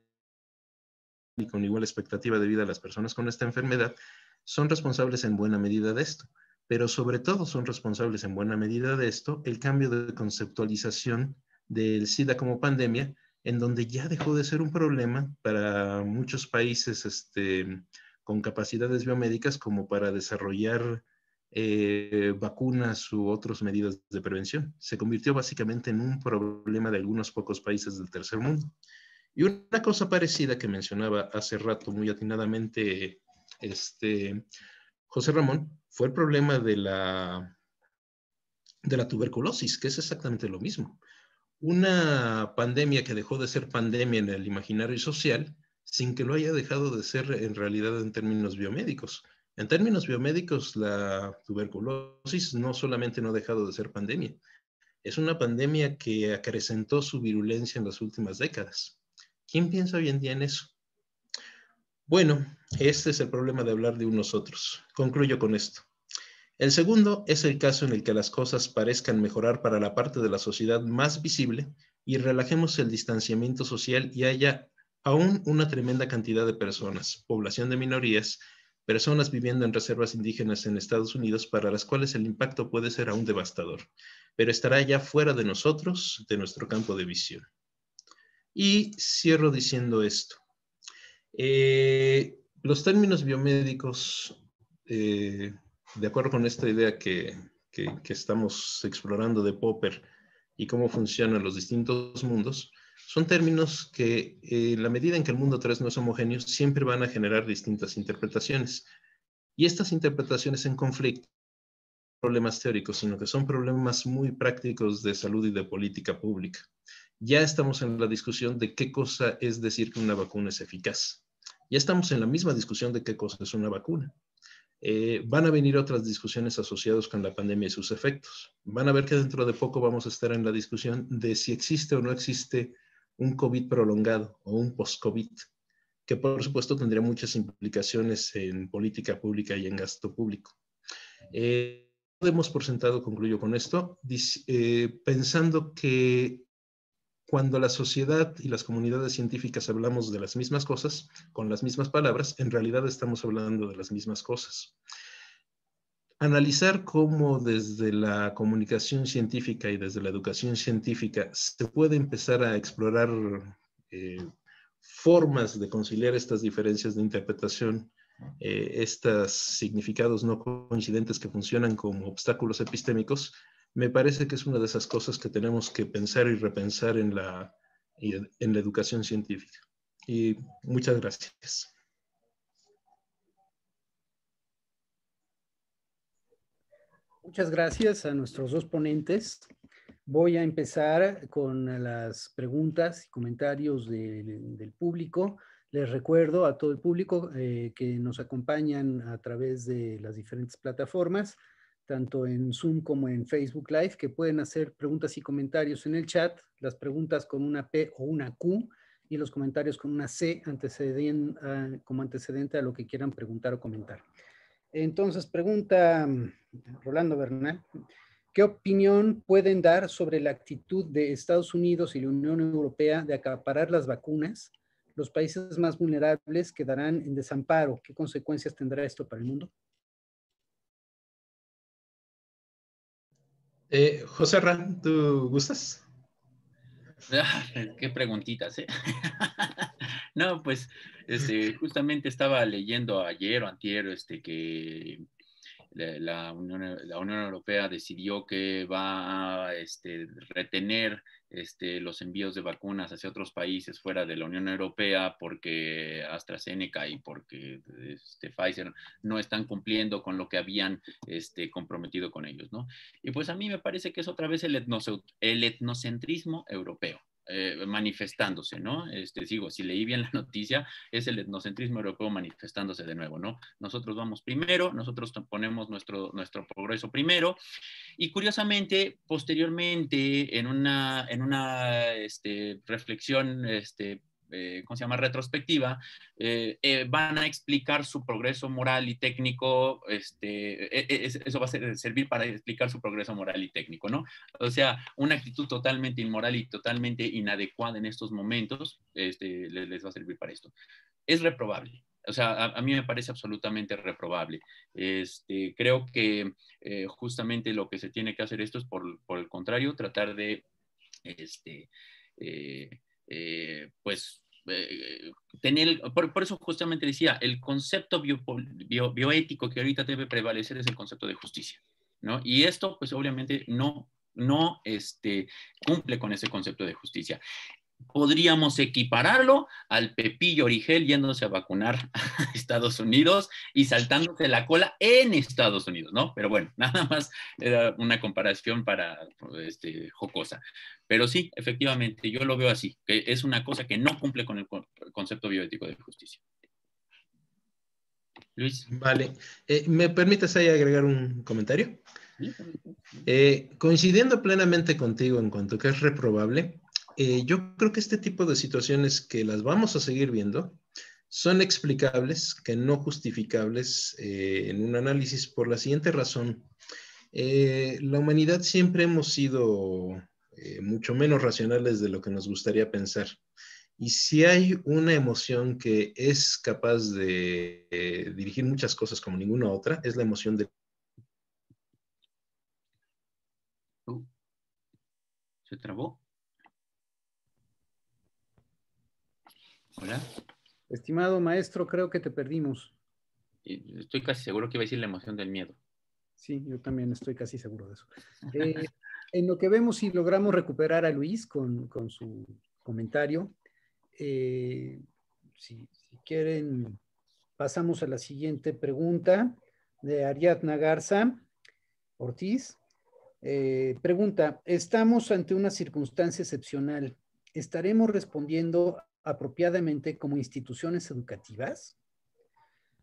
y con igual expectativa de vida a las personas con esta enfermedad son responsables en buena medida de esto, pero sobre todo son responsables en buena medida de esto el cambio de conceptualización del SIDA como pandemia, en donde ya dejó de ser un problema para muchos países este, con capacidades biomédicas como para desarrollar eh, vacunas u otras medidas de prevención. Se convirtió básicamente en un problema de algunos pocos países del tercer mundo. Y una cosa parecida que mencionaba hace rato muy atinadamente este, José Ramón fue el problema de la, de la tuberculosis, que es exactamente lo mismo una pandemia que dejó de ser pandemia en el imaginario social sin que lo haya dejado de ser en realidad en términos biomédicos. En términos biomédicos, la tuberculosis no solamente no ha dejado de ser pandemia, es una pandemia que acrecentó su virulencia en las últimas décadas. ¿Quién piensa hoy en día en eso? Bueno, este es el problema de hablar de unos otros. Concluyo con esto. El segundo es el caso en el que las cosas parezcan mejorar para la parte de la sociedad más visible y relajemos el distanciamiento social y haya aún una tremenda cantidad de personas, población de minorías, personas viviendo en reservas indígenas en Estados Unidos para las cuales el impacto puede ser aún devastador, pero estará ya fuera de nosotros, de nuestro campo de visión. Y cierro diciendo esto. Eh, los términos biomédicos eh, de acuerdo con esta idea que, estamos explorando de Popper y cómo funcionan los distintos mundos, son términos que en eh, la medida en que el mundo 3 no es homogéneo, siempre van a generar distintas interpretaciones. Y estas interpretaciones en conflicto problemas teóricos, sino que son problemas muy prácticos de salud y de política pública. Ya estamos en la discusión de qué cosa es decir que una vacuna es eficaz. Ya estamos en la misma discusión de qué cosa es una vacuna. Eh, van a venir otras discusiones asociadas con la pandemia y sus efectos. Van a ver que dentro de poco vamos a estar en la discusión de si existe o no existe un COVID prolongado o un post-COVID, que por supuesto tendría muchas implicaciones en política pública y en gasto público. Eh, hemos por sentado, concluyo con esto, eh, pensando que cuando la sociedad y las comunidades científicas hablamos de las mismas cosas, con las mismas palabras, en realidad estamos hablando de las mismas cosas. Analizar cómo desde la comunicación científica y desde la educación científica se puede empezar a explorar eh, formas de conciliar estas diferencias de interpretación, eh, estos significados no coincidentes que funcionan como obstáculos epistémicos, me parece que es una de esas cosas que tenemos que pensar y repensar en la, en la educación científica. Y muchas gracias. Muchas gracias a nuestros dos ponentes. Voy a empezar con las preguntas y comentarios del público. Les recuerdo a todo el público eh, que nos acompañan a través de las diferentes plataformas tanto en Zoom como en Facebook Live, que pueden hacer preguntas y comentarios en el chat, las preguntas con una P o una Q y los comentarios con una C anteceden, ah, como antecedente a lo que quieran preguntar o comentar. Entonces, pregunta mm, Rolando Bernal, ¿qué opinión pueden dar sobre la actitud de Estados Unidos y la Unión Europea de acaparar las vacunas? Los países más vulnerables quedarán en desamparo. ¿Qué consecuencias tendrá esto para el mundo? Eh, José Ran, ¿tú gustas? qué preguntitas, ¿eh? no, pues este, justamente estaba leyendo ayer o antier este, que la Unión, la Unión Europea decidió que va a este, retener este, los envíos de vacunas hacia otros países fuera de la Unión Europea porque AstraZeneca y porque este, Pfizer no están cumpliendo con lo que habían este, comprometido con ellos, ¿no? Y pues a mí me parece que es otra vez el, el etnocentrismo europeo. Eh, manifestándose, ¿no? Este, digo, si leí bien la noticia, es el etnocentrismo europeo manifestándose de nuevo, ¿no? Nosotros vamos primero, nosotros ponemos nuestro, nuestro progreso primero, y curiosamente, posteriormente, en una, en una este, reflexión este, eh, ¿cómo se llama?, retrospectiva, eh, eh, van a explicar su progreso moral y técnico, este, eso va a servir para explicar su progreso moral y técnico, ¿no? O sea, una actitud totalmente inmoral y totalmente inadecuada en estos momentos, este, les, va a servir para esto. Es reprobable, o sea, a, mí me parece absolutamente reprobable. Este, creo que justamente lo que se tiene que hacer esto es, por, el contrario, tratar de, este, pues, eh, tener, por, eso justamente decía, el concepto bioético que ahorita debe prevalecer es el concepto de justicia, ¿no? Y esto, pues obviamente no no este, cumple con ese concepto de justicia podríamos equipararlo al Pepillo Origel yéndose a vacunar a Estados Unidos y saltándose la cola en Estados Unidos, ¿no? Pero bueno, nada más era una comparación para este, jocosa. Pero sí, efectivamente, yo lo veo así, que es una cosa que no cumple con el concepto bioético de justicia. Luis. Vale. Eh, ¿Me permites ahí agregar un comentario? Eh, coincidiendo plenamente contigo en cuanto que es reprobable, eh, yo creo que este tipo de situaciones que las vamos a seguir viendo son explicables, que no justificables eh, en un análisis por la siguiente razón. Eh, la humanidad siempre hemos sido mucho menos racionales de lo que nos gustaría pensar. Y si hay una emoción que es capaz de dirigir muchas cosas como ninguna otra, es la emoción de... Oh. ¿Se trabó? Hola. Estimado maestro, creo que te perdimos. Estoy casi seguro que iba a decir la emoción del miedo. Sí, yo también estoy casi seguro de eso. Eh, en lo que vemos si logramos recuperar a Luis con, con su comentario, eh, si, quieren, pasamos a la siguiente pregunta de Ariadna Garza Ortiz. Eh, pregunta, estamos ante una circunstancia excepcional. ¿Estaremos respondiendo apropiadamente como instituciones educativas.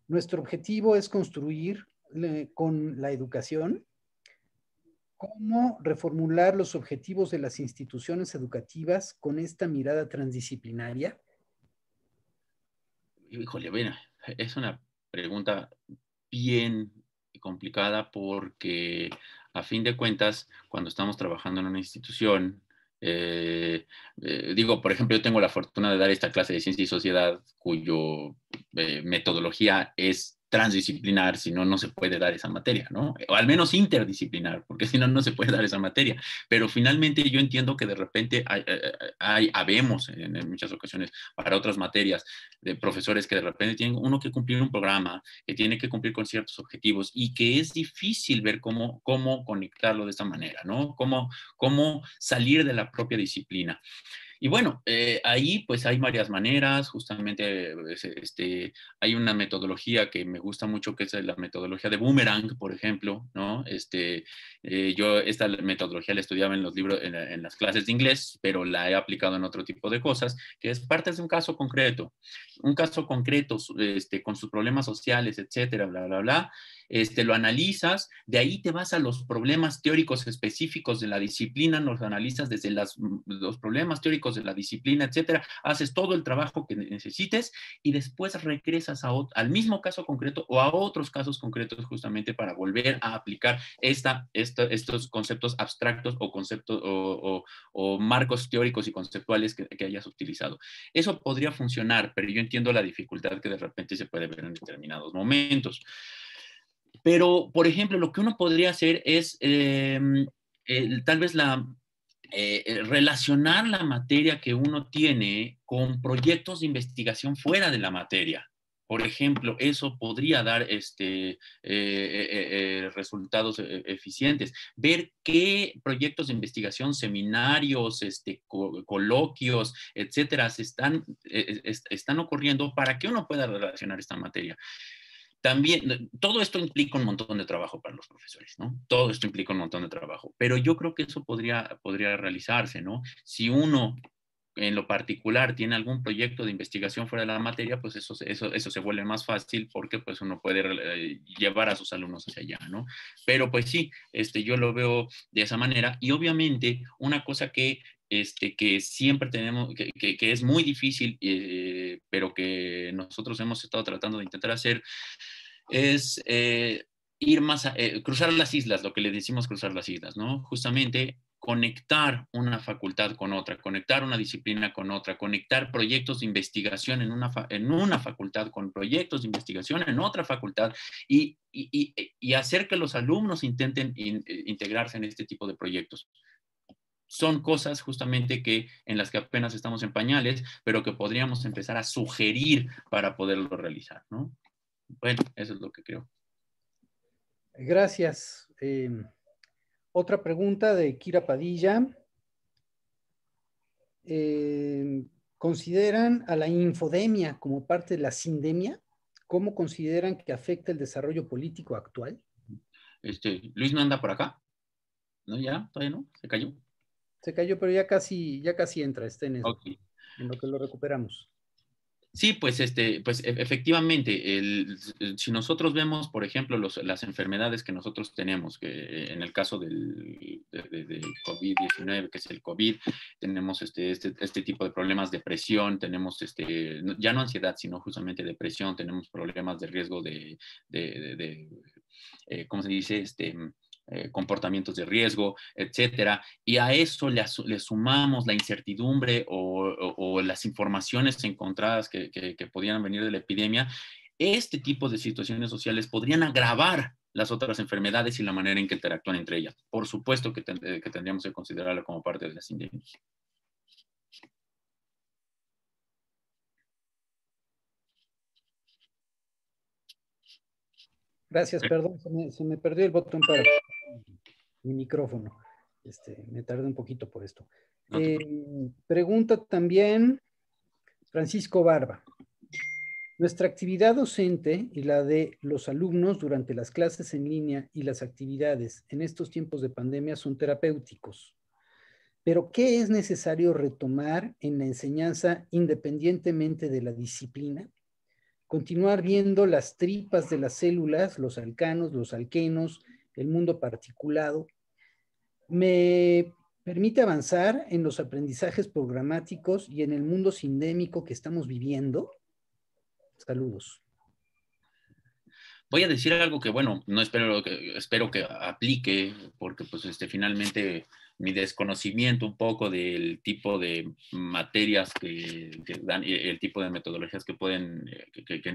Nuestro objetivo es construir eh, con la educación cómo reformular los objetivos de las instituciones educativas con esta mirada transdisciplinaria. Híjole, es una pregunta bien complicada porque a fin de cuentas, cuando estamos trabajando en una institución, eh, eh, digo, por ejemplo, yo tengo la fortuna de dar esta clase de ciencia y sociedad cuyo eh, metodología es transdisciplinar, si no, no se puede dar esa materia, ¿no? O al menos interdisciplinar, porque si no, no se puede dar esa materia. Pero finalmente yo entiendo que de repente hay, eh, hay, habemos en, muchas ocasiones para otras materias de profesores que de repente tienen uno que cumplir un programa, que tiene que cumplir con ciertos objetivos y que es difícil ver cómo, cómo conectarlo de esa manera, ¿no? Cómo, cómo salir de la propia disciplina. Y bueno, eh, ahí pues hay varias maneras, justamente pues, este, hay una metodología que me gusta mucho, que es la metodología de Boomerang, por ejemplo, ¿no? Este, eh, yo esta metodología la estudiaba en los libros, en, las clases de inglés, pero la he aplicado en otro tipo de cosas, que es parte de un caso concreto, un caso concreto este, con sus problemas sociales, etcétera, bla, bla, bla, este, lo analizas, de ahí te vas a los problemas teóricos específicos de la disciplina, los analizas desde los problemas teóricos de la disciplina, etcétera, haces todo el trabajo que necesites y después regresas a, al mismo caso concreto o a otros casos concretos justamente para volver a aplicar estos conceptos abstractos o conceptos o, marcos teóricos y conceptuales que hayas utilizado. Eso podría funcionar, pero yo entiendo la dificultad que de repente se puede ver en determinados momentos. Pero, por ejemplo, lo que uno podría hacer es eh, tal vez la, eh, eh, relacionar la materia que uno tiene con proyectos de investigación fuera de la materia. Por ejemplo, eso podría dar este, resultados eficientes. Ver qué proyectos de investigación, seminarios, este, coloquios, etcétera, están, están ocurriendo para que uno pueda relacionar esta materia también, eh, todo esto implica un montón de trabajo para los profesores, ¿no? Todo esto implica un montón de trabajo, pero yo creo que eso podría, podría realizarse, ¿no? Si uno en lo particular tiene algún proyecto de investigación fuera de la materia, pues eso, eso, eso se vuelve más fácil porque pues uno puede eh, llevar a sus alumnos hacia allá, ¿no? Pero pues sí, este, yo lo veo de esa manera y obviamente una cosa que este, que siempre tenemos, que, es muy difícil, eh, pero que nosotros hemos estado tratando de intentar hacer, es eh, ir más, eh, cruzar las islas, lo que le decimos cruzar las islas, ¿no? Justamente conectar una facultad con otra, conectar una disciplina con otra, conectar proyectos de investigación en una, en una facultad con proyectos de investigación en otra facultad y, y, y, hacer que los alumnos intenten integrarse en este tipo de proyectos son cosas justamente que en las que apenas estamos en pañales, pero que podríamos empezar a sugerir para poderlo realizar, ¿no? Bueno, eso es lo que creo. Gracias. Em, otra pregunta de Kira Padilla. Em, ¿Consideran a la infodemia como parte de la sindemia? ¿Cómo consideran que afecta el desarrollo político actual? Este, Luis no anda por acá. ¿No? ¿Ya? ¿Todavía no? ¿Se cayó? Se cayó, pero ya casi, ya casi entra, este en, lo que lo recuperamos. Sí, pues, este, pues e, efectivamente, si nosotros vemos, por ejemplo, las enfermedades que nosotros tenemos, que en el caso del, COVID-19, que es el COVID, tenemos este, este, este tipo de problemas, depresión, tenemos este, ya no ansiedad, sino justamente depresión, tenemos problemas de riesgo de, de eh, ¿cómo se dice? Este, eh, comportamientos de riesgo, etcétera. Y a eso le, sumamos la incertidumbre o, las informaciones encontradas que, podían venir de la epidemia. Este tipo de situaciones sociales podrían agravar las otras enfermedades y la manera en que interactúan entre ellas. Por supuesto que, eh, tendríamos que considerarla como parte de las endemias. Gracias, eh. perdón, se me, se me, perdió el botón para mi micrófono. Este, me tardé un poquito por esto. Eh, pregunta también Francisco Barba. Nuestra actividad docente y la de los alumnos durante las clases en línea y las actividades en estos tiempos de pandemia son terapéuticos. Pero ¿qué es necesario retomar en la enseñanza independientemente de la disciplina? Continuar viendo las tripas de las células, los alcanos, los alquenos, el mundo particulado, me permite avanzar en los aprendizajes programáticos y en el mundo sindémico que estamos viviendo. Saludos voy a decir algo que, bueno, no espero que, espero que aplique, porque pues este, finalmente mi desconocimiento un poco del tipo de materias que, que dan, el tipo de metodologías que pueden, eh, que,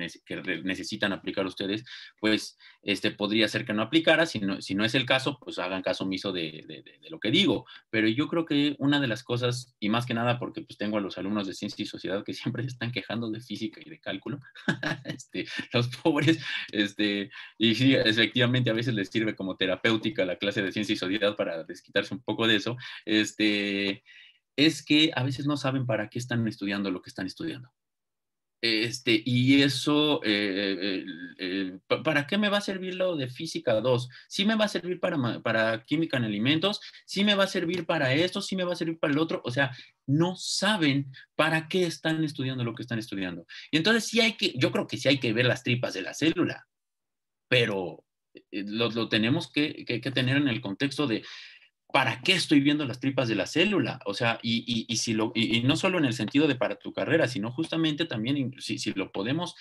necesitan aplicar ustedes, pues este, podría ser que no aplicara, si no, si no es el caso, pues hagan caso omiso de, de, lo que digo, pero yo creo que una de las cosas, y más que nada porque pues tengo a los alumnos de ciencia y sociedad que siempre se están quejando de física y de cálculo, este, los pobres, este, este, y sí, efectivamente a veces les sirve como terapéutica la clase de ciencia y sociedad para desquitarse un poco de eso, este, es que a veces no saben para qué están estudiando lo que están estudiando. Este, y eso, eh, ¿para qué me va a servir lo de física 2? si me va a servir para, para química en alimentos, si me va a servir para esto, si me va a servir para el otro. O sea, no saben para qué están estudiando lo que están estudiando. Y entonces sí hay que, yo creo que sí hay que ver las tripas de la célula pero eh, lo, lo tenemos que, que, tener en el contexto de para qué estoy viendo las tripas de la célula, o sea, y, y, y si lo, y, no solo en el sentido de para tu carrera, sino justamente también si, lo podemos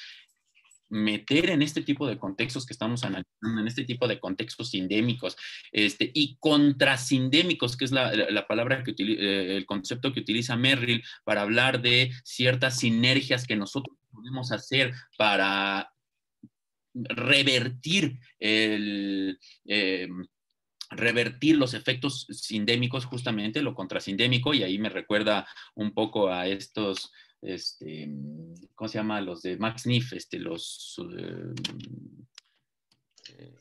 meter en este tipo de contextos que estamos analizando, en este tipo de contextos sindémicos este, y contrasindémicos, que es la, palabra que utiliza, eh, el concepto que utiliza Merrill para hablar de ciertas sinergias que nosotros podemos hacer para revertir el... Eh, revertir los efectos sindémicos, justamente lo contrasindémico, y ahí me recuerda un poco a estos, este, ¿cómo se llama? Los de Max Niff, este, los... Eh,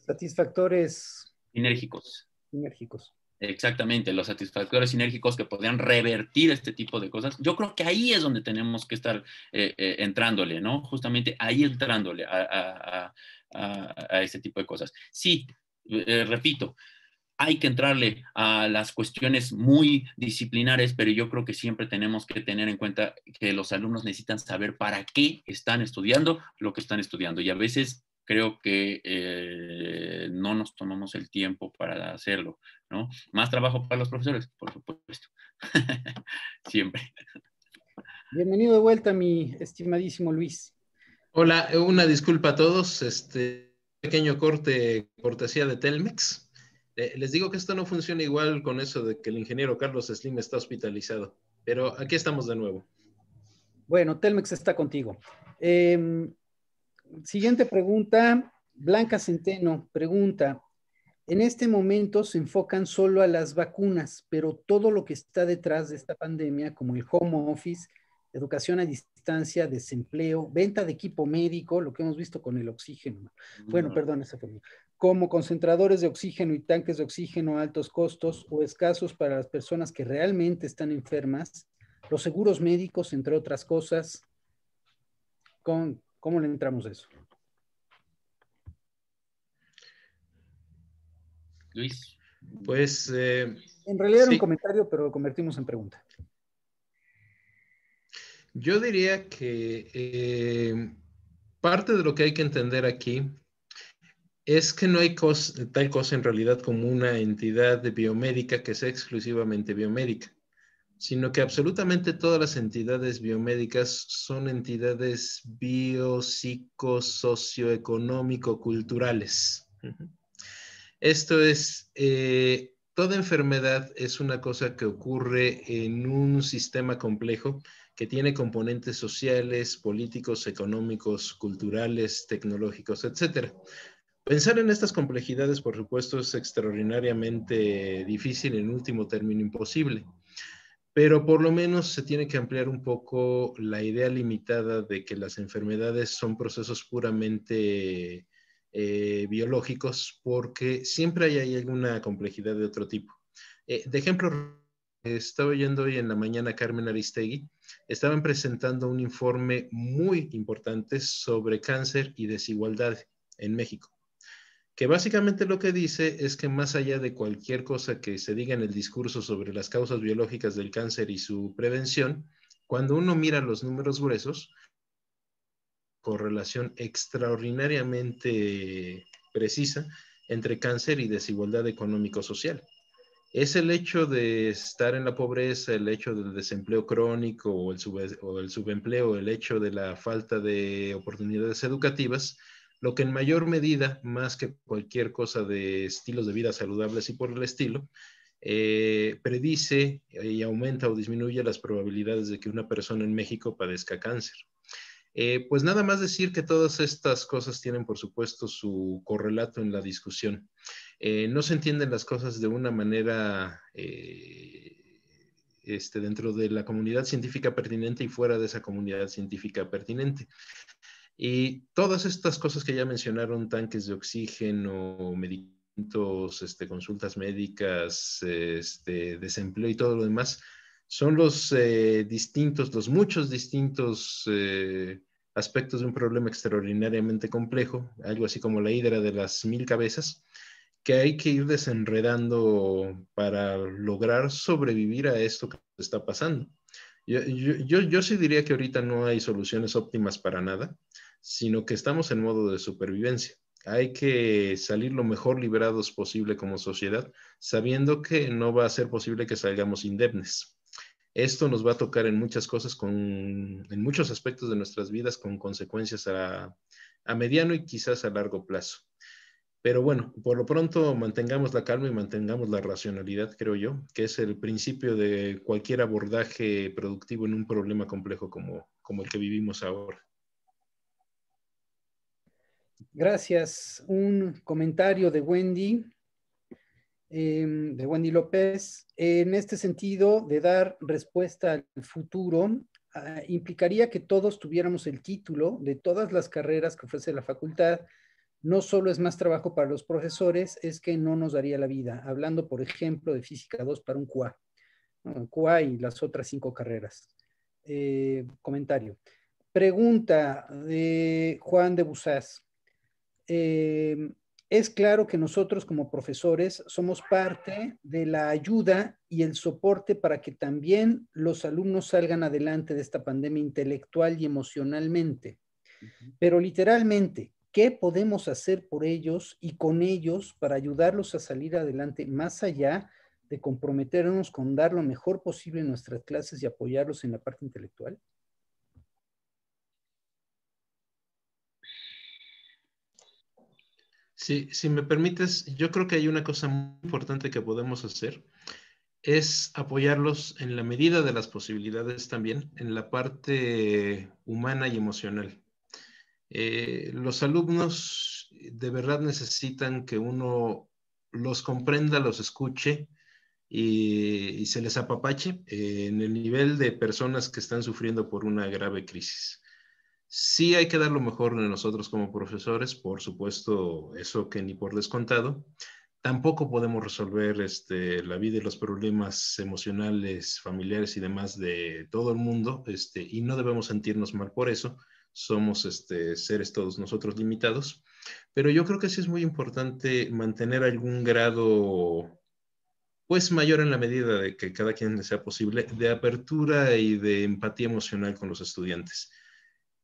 Satisfactores. Sinérgicos. Sinérgicos. Exactamente, los satisfactores sinérgicos que podrían revertir este tipo de cosas. Yo creo que ahí es donde tenemos que estar eh, eh, entrándole, ¿no? Justamente ahí entrándole a, este tipo de cosas. Sí, eh, repito, hay que entrarle a las cuestiones muy disciplinares, pero yo creo que siempre tenemos que tener en cuenta que los alumnos necesitan saber para qué están estudiando lo que están estudiando. Y a veces creo que eh, no nos tomamos el tiempo para hacerlo, ¿no? Más trabajo para los profesores, por supuesto, siempre. Bienvenido de vuelta, mi estimadísimo Luis. Hola, eh, una disculpa a todos, este pequeño corte, cortesía de Telmex. Eh, les digo que esto no funciona igual con eso de que el ingeniero Carlos Slim está hospitalizado, pero aquí estamos de nuevo. Bueno, Telmex está contigo. Eh, siguiente pregunta, Blanca Centeno pregunta, en este momento se enfocan solo a las vacunas, pero todo lo que está detrás de esta pandemia, como el home office, educación a distancia, desempleo, venta de equipo médico, lo que hemos visto con el oxígeno. Bueno, perdón, esa fue como concentradores de oxígeno y tanques de oxígeno a altos costos o escasos para las personas que realmente están enfermas, los seguros médicos, entre otras cosas, con ¿Cómo le entramos a eso? Luis. Pues. Eh, en realidad era un comentario, pero lo convertimos en pregunta. Yo diría que eh, parte de lo que hay que entender aquí es que no hay tal cosa en realidad como una entidad biomédica que sea exclusivamente biomédica sino que absolutamente todas las entidades biomédicas son entidades biopsicosocioeconómico-culturales. Esto es, eh, toda enfermedad es una cosa que ocurre en un sistema complejo que tiene componentes sociales, políticos, económicos, culturales, tecnológicos, etc. Pensar en estas complejidades, por supuesto, es extraordinariamente difícil, en último término imposible pero por lo menos se tiene que ampliar un poco la idea limitada de que las enfermedades son procesos puramente eh, biológicos, porque siempre hay, alguna complejidad de otro tipo. Eh, de ejemplo, estaba oyendo hoy en la mañana Carmen Aristegui, estaban presentando un informe muy importante sobre cáncer y desigualdad en México que básicamente lo que dice es que más allá de cualquier cosa que se diga en el discurso sobre las causas biológicas del cáncer y su prevención, cuando uno mira los números gruesos, correlación extraordinariamente precisa entre cáncer y desigualdad económico-social. Es el hecho de estar en la pobreza, el hecho del desempleo crónico o el, el subempleo, el hecho de la falta de oportunidades educativas, lo que en mayor medida, más que cualquier cosa de estilos de vida saludables y por el estilo, eh, predice eh, y aumenta o disminuye las probabilidades de que una persona en México padezca cáncer. Eh, pues nada más decir que todas estas cosas tienen, por supuesto, su correlato en la discusión. no se entienden las cosas de una manera este, dentro de la comunidad científica pertinente y fuera de esa comunidad científica pertinente. Y todas estas cosas que ya mencionaron, tanques de oxígeno, medicamentos, este, consultas médicas, este, desempleo y todo lo demás, son los eh, distintos, los muchos distintos eh, aspectos de un problema extraordinariamente complejo, algo así como la hidra de las mil cabezas, que hay que ir desenredando para lograr sobrevivir a esto que está pasando. yo, yo, yo sí diría que ahorita no hay soluciones óptimas para nada sino que estamos en modo de supervivencia. Hay que salir lo mejor liberados posible como sociedad, sabiendo que no va a ser posible que salgamos indemnes. Esto nos va a tocar en muchas cosas, en muchos aspectos de nuestras vidas, con consecuencias a, a mediano y quizás a largo plazo. Pero bueno, por lo pronto mantengamos la calma y mantengamos la racionalidad, creo yo, que es el principio de cualquier abordaje productivo en un problema complejo como, como el que vivimos ahora. Gracias. Un comentario de Wendy, em, de Wendy López. En este sentido, de dar respuesta al futuro, ah, implicaría que todos tuviéramos el título de todas las carreras que ofrece la facultad. No solo es más trabajo para los profesores, es que no nos daría la vida. Hablando, por ejemplo, de Física 2 para un CUA, un CUA y las otras cinco carreras. Eh, comentario. Pregunta de Juan de Busás. Eh, es claro que nosotros como profesores somos parte de la ayuda y el soporte para que también los alumnos salgan adelante de esta pandemia intelectual y emocionalmente. Pero literalmente, ¿qué podemos hacer por ellos y con ellos para ayudarlos a salir adelante más allá de comprometernos con dar lo mejor posible en nuestras clases y apoyarlos en la parte intelectual? Sí, si me permites, yo creo que hay una cosa muy importante que podemos hacer, es apoyarlos en la medida de las posibilidades también, en la parte humana y emocional. Eh, los alumnos de verdad necesitan que uno los comprenda, los escuche y, se les apapache eh, en el nivel de personas que están sufriendo por una grave crisis. Sí hay que dar lo mejor de nosotros como profesores, por supuesto, eso que ni por descontado. Tampoco podemos resolver este, la vida y los problemas emocionales, familiares y demás de todo el mundo, este, y no debemos sentirnos mal por eso. Somos este, seres todos nosotros limitados, pero yo creo que sí es muy importante mantener algún grado pues mayor en la medida de que cada quien sea posible, de apertura y de empatía emocional con los estudiantes.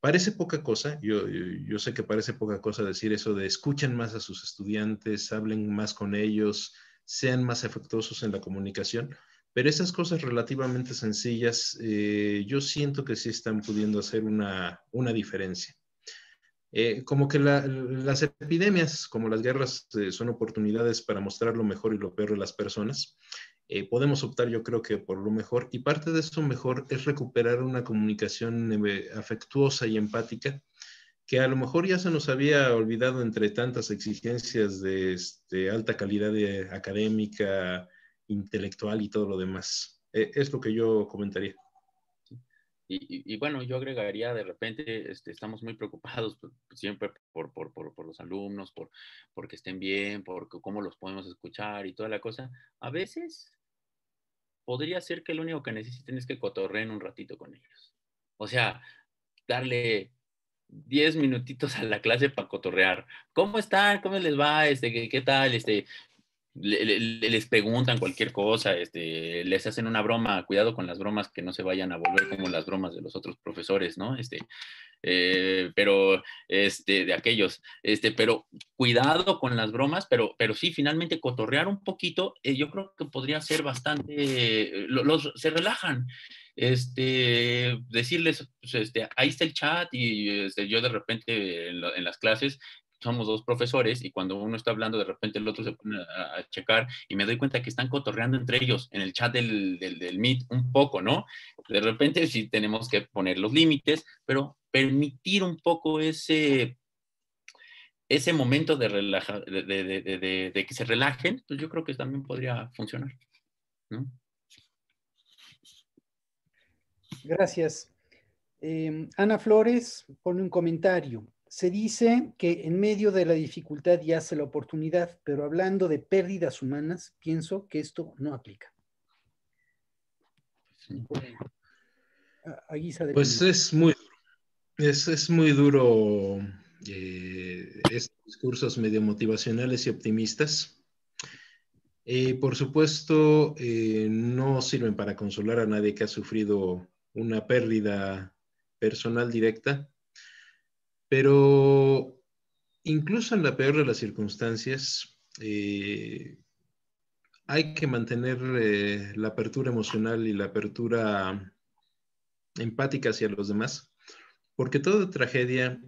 Parece poca cosa, yo, sé que parece poca cosa decir eso de escuchen más a sus estudiantes, hablen más con ellos, sean más afectuosos en la comunicación, pero esas cosas relativamente sencillas, eh, yo siento que sí están pudiendo hacer una, una diferencia. Eh, como que las epidemias, como las guerras, eh, son oportunidades para mostrar lo mejor y lo peor de las personas. Eh, podemos optar yo creo que por lo mejor y parte de eso mejor es recuperar una comunicación eh, afectuosa y empática que a lo mejor ya se nos había olvidado entre tantas exigencias de este, alta calidad académica, intelectual y todo lo demás. Eh, es lo que yo comentaría. Y, bueno, yo agregaría de repente, este, estamos muy preocupados siempre por, por, por, por los alumnos, por, que estén bien, por cómo los podemos escuchar y toda la cosa. A veces podría ser que lo único que necesiten es que cotorreen un ratito con ellos. O sea, darle 10 minutitos a la clase para cotorrear. ¿Cómo están? ¿Cómo les va? Este, ¿qué, tal? Este, les preguntan cualquier cosa, este, les hacen una broma, cuidado con las bromas que no se vayan a volver como las bromas de los otros profesores, ¿no? Este, eh, pero, este, de aquellos, este, pero cuidado con las bromas, pero, pero sí, finalmente cotorrear un poquito, eh, yo creo que podría ser bastante, los, se relajan, este, decirles, pues, este, ahí está el chat y este, yo de repente en las clases somos dos profesores y cuando uno está hablando, de repente el otro se pone a, checar y me doy cuenta que están cotorreando entre ellos en el chat del, del, Meet un poco, ¿no? De repente sí tenemos que poner los límites, pero permitir un poco ese ese momento de, relaja, de, que se relajen, pues yo creo que también podría funcionar. ¿no? Gracias. Em, Ana Flores pone un comentario se dice que en medio de la dificultad yace la oportunidad, pero hablando de pérdidas humanas, pienso que esto no aplica. pues es muy, es, es muy duro eh, estos discursos medio motivacionales y optimistas. Eh, por supuesto, eh, no sirven para consolar a nadie que ha sufrido una pérdida personal directa pero incluso en la peor de las circunstancias, eh, hay que mantener eh, la apertura emocional y la apertura empática hacia los demás, porque toda tragedia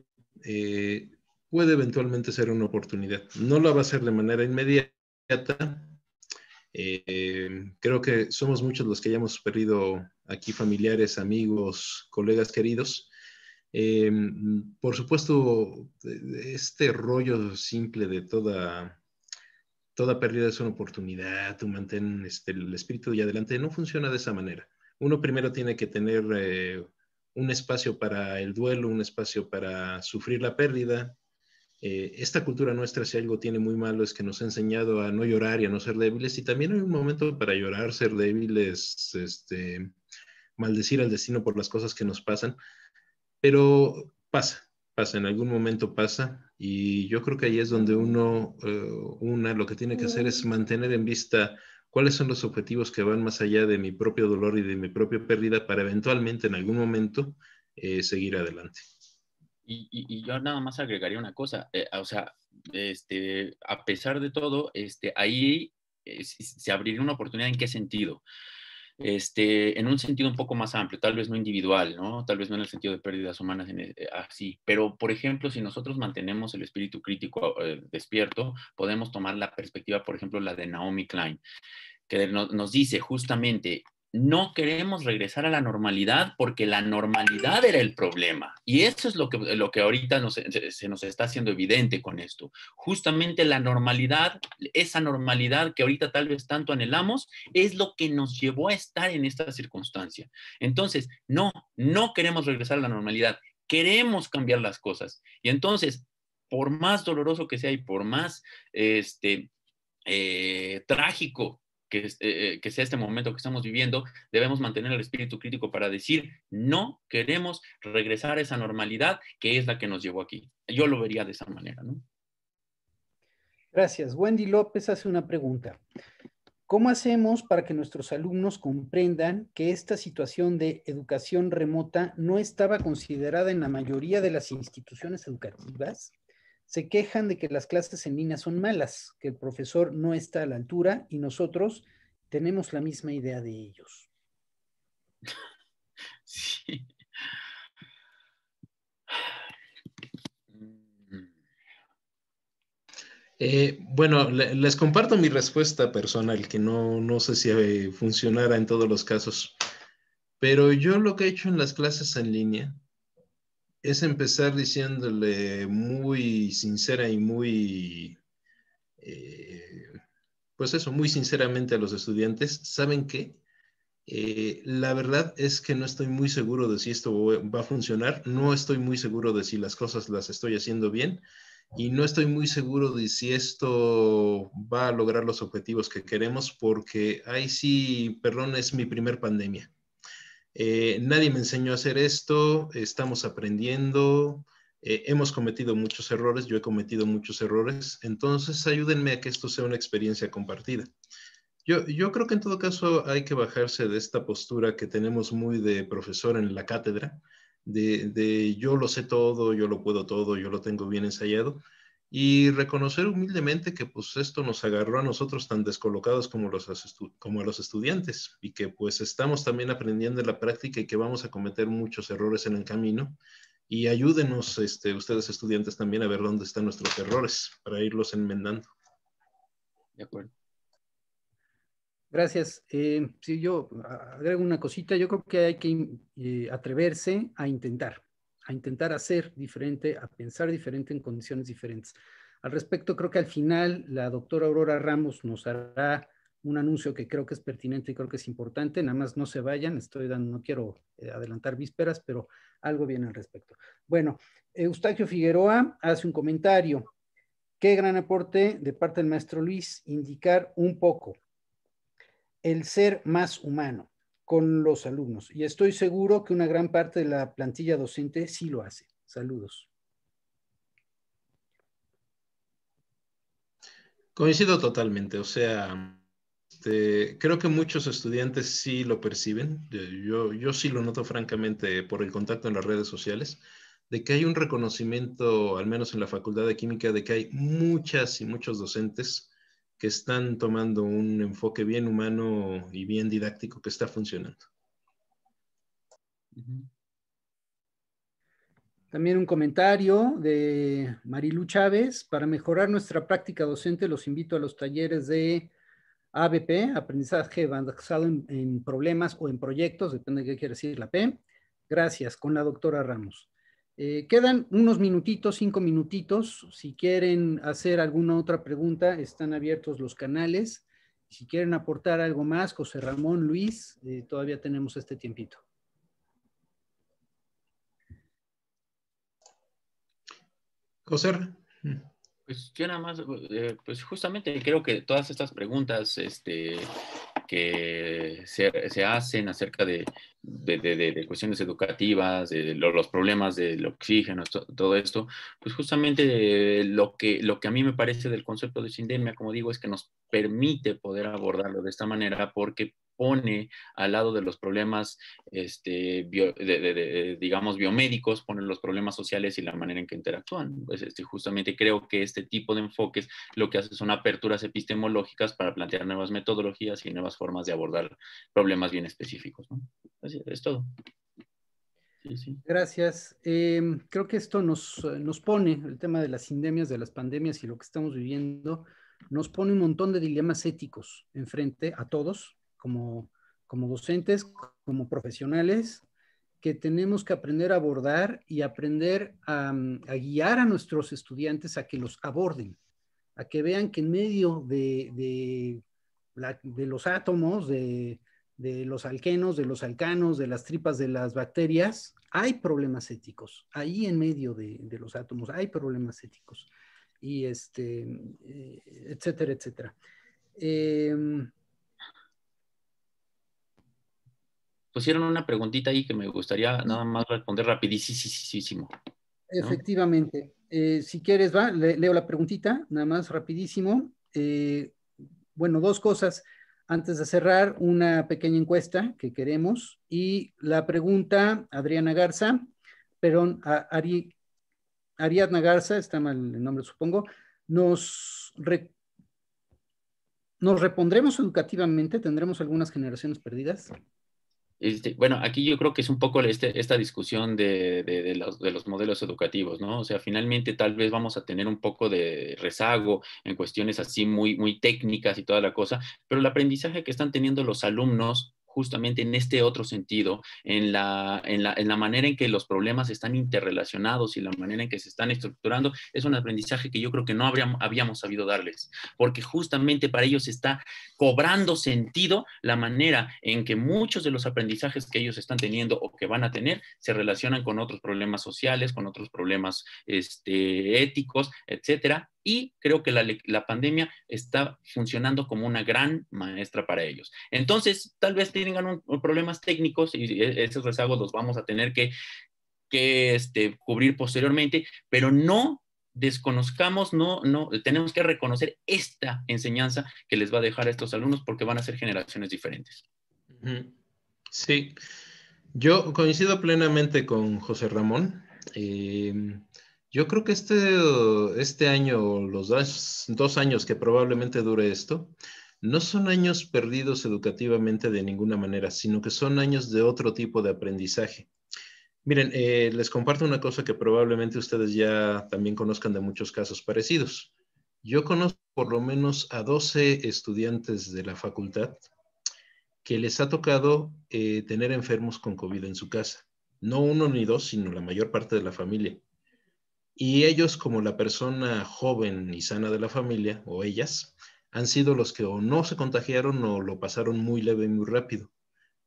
eh, puede eventualmente ser una oportunidad. No lo va a ser de manera inmediata. creo que somos muchos los que hayamos perdido aquí familiares, amigos, colegas queridos, eh, mm, por supuesto, este rollo simple de toda, toda pérdida es una oportunidad, tú mantén este, el espíritu y adelante, no funciona de esa manera. Uno primero tiene que tener eh, un espacio para el duelo, un espacio para sufrir la pérdida. Eh, esta cultura nuestra, si algo tiene muy malo, es que nos ha enseñado a no llorar y a no ser débiles. Y también hay un momento para llorar, ser débiles, este, maldecir al destino por las cosas que nos pasan. Pero pasa, pasa, en algún momento pasa y yo creo que ahí es donde uno, eh, una lo que tiene que hacer es mantener en vista cuáles son los objetivos que van más allá de mi propio dolor y de mi propia pérdida para eventualmente en algún momento eh, seguir adelante. Y, yo nada más agregaría una cosa, eh, o sea, este, a pesar de todo, este, ahí se abriría una oportunidad en qué sentido este, en un sentido un poco más amplio, tal vez no individual, ¿no? Tal vez no en el sentido de pérdidas humanas eh, así, pero por ejemplo, si nosotros mantenemos el espíritu crítico eh, despierto, podemos tomar la perspectiva, por ejemplo, la de Naomi Klein, que nos dice justamente no queremos regresar a la normalidad porque la normalidad era el problema. Y eso es lo que, lo que ahorita se, nos está haciendo evidente con esto. Justamente la normalidad, esa normalidad que ahorita tal vez tanto anhelamos, es lo que nos llevó a estar en esta circunstancia. Entonces, no, no queremos regresar a la normalidad. Queremos cambiar las cosas. Y entonces, por más doloroso que sea y por más este, eh, trágico eh, eh, que, sea este momento que estamos viviendo, debemos mantener el espíritu crítico para decir, no queremos regresar a esa normalidad que es la que nos llevó aquí. Yo lo vería de esa manera, ¿no? Gracias. Wendy López hace una pregunta. ¿Cómo hacemos para que nuestros alumnos comprendan que esta situación de educación remota no estaba considerada en la mayoría de las instituciones educativas? se quejan de que las clases en línea son malas, que el profesor no está a la altura y nosotros tenemos la misma idea de ellos. Sí. Eh, bueno, les comparto mi respuesta personal, que no, no sé si eh, funcionará en todos los casos, pero yo lo que he hecho en las clases en línea es empezar diciéndole muy sincera y muy, eh, pues eso, muy sinceramente a los estudiantes, ¿saben qué? Eh, la verdad es que no estoy muy seguro de si esto va a funcionar, no estoy muy seguro de si las cosas las estoy haciendo bien y no estoy muy seguro de si esto va a lograr los objetivos que queremos porque ahí sí, perdón, es mi primer pandemia. Eh, nadie me enseñó a hacer esto, estamos aprendiendo, eh, hemos cometido muchos errores, yo he cometido muchos errores, entonces ayúdenme a que esto sea una experiencia compartida. Yo, creo que en todo caso hay que bajarse de esta postura que tenemos muy de profesor en la cátedra, de yo lo sé todo, yo lo puedo todo, yo lo tengo bien ensayado y reconocer humildemente que pues esto nos agarró a nosotros tan descolocados como, los, como a los estudiantes y que pues estamos también aprendiendo en la práctica y que vamos a cometer muchos errores en el camino y ayúdenos este, ustedes estudiantes también a ver dónde están nuestros errores para irlos enmendando. De acuerdo. Gracias. Eh, si yo ah, agrego una cosita. Yo creo que hay que eh, atreverse a intentar a intentar hacer diferente, a pensar diferente en condiciones diferentes. Al respecto, creo que al final la doctora Aurora Ramos nos hará un anuncio que creo que es pertinente y creo que es importante. Nada más no se vayan, estoy dando, no quiero eh, adelantar vísperas, pero algo viene al respecto. Bueno, Eustaquio Figueroa hace un comentario. Qué gran aporte de parte del maestro Luis, indicar un poco el ser más humano con los alumnos. Y estoy seguro que una gran parte de la plantilla docente sí lo hace. Saludos. Coincido totalmente, o sea, este, creo que muchos estudiantes sí lo perciben, eh, yo, yo sí lo noto francamente por el contacto en las redes sociales, de que hay un reconocimiento, al menos en la Facultad de Química, de que hay muchas y muchos docentes que están tomando un enfoque bien humano y bien didáctico que está funcionando. También un comentario de Marilu Chávez. Para mejorar nuestra práctica docente, los invito a los talleres de ABP, aprendizaje basado en, en problemas o en proyectos, depende de qué quiere decir la P. Gracias, con la doctora Ramos. Eh, quedan unos minutitos, cinco minutitos. Si quieren hacer alguna otra pregunta, están abiertos los canales. Si quieren aportar algo más, José Ramón, Luis, eh, todavía tenemos este tiempito. José. Pues yo nada más, eh, pues justamente creo que todas estas preguntas, este, que se, hacen acerca de, cuestiones educativas, de los problemas del oxígeno, todo esto, pues justamente lo que, lo que a mí me parece del concepto de sindemia, como digo, es que nos permite poder abordarlo de esta manera porque pone al lado de los problemas, este, digamos, biomédicos, ponen los problemas sociales y la manera en que interactúan. Pues este, justamente creo que este tipo de enfoques lo que hace son aperturas epistemológicas para plantear nuevas metodologías y nuevas formas de abordar problemas bien específicos. Así, es todo. Gracias. Em, creo que esto eh, nos, pone, el tema de las indemias, de las pandemias y lo que estamos viviendo, nos pone un montón de dilemas éticos enfrente a todos, como, como docentes, como profesionales, que tenemos que aprender a abordar y aprender mm, a, guiar a nuestros estudiantes a que los aborden, a que vean que en medio de, de, los átomos, de, de, los alquenos, de los alcanos, de las tripas de las bacterias, hay problemas éticos. Ahí en medio de, los átomos hay problemas éticos. Y este, eh, etcétera, etcétera. Eh, pusieron una preguntita ahí que me gustaría nada más responder rapidísimo. Efectivamente. Eh, si quieres, va, leo la preguntita, nada más rapidísimo. Eh, bueno, dos cosas. Antes de cerrar, una pequeña encuesta que queremos. Y la pregunta, Adriana Garza, perdón, Ariadna Garza, está mal el nombre, supongo, nos, nos repondremos educativamente, tendremos algunas generaciones perdidas. Este, bueno, aquí yo creo que es un poco este, esta discusión de, los, modelos educativos, ¿no? O sea, finalmente tal vez vamos a tener un poco de rezago en cuestiones así muy, muy técnicas y toda la cosa, pero el aprendizaje que están teniendo los alumnos justamente en este otro sentido, en la, en la, manera en que los problemas están interrelacionados y la manera en que se están estructurando, es un aprendizaje que yo creo que no habríamos, habíamos sabido darles, porque justamente para ellos está cobrando sentido la manera en que muchos de los aprendizajes que ellos están teniendo o que van a tener se relacionan con otros problemas sociales, con otros problemas este, éticos, etcétera, y creo que la, pandemia está funcionando como una gran maestra para ellos. Entonces, tal vez tengan problemas técnicos y e, esos rezagos los vamos a tener que, que este, cubrir posteriormente, pero no desconozcamos, no, no, tenemos que reconocer esta enseñanza que les va a dejar a estos alumnos porque van a ser generaciones diferentes. Sí, yo coincido plenamente con José Ramón. Eh, yo creo que este, este año, los dos, años que probablemente dure esto, no son años perdidos educativamente de ninguna manera, sino que son años de otro tipo de aprendizaje. Miren, eh, les comparto una cosa que probablemente ustedes ya también conozcan de muchos casos parecidos. Yo conozco por lo menos a 12 estudiantes de la facultad que les ha tocado eh, tener enfermos con COVID en su casa. No uno ni dos, sino la mayor parte de la familia. Y ellos, como la persona joven y sana de la familia, o ellas, han sido los que o no se contagiaron o lo pasaron muy leve y muy rápido.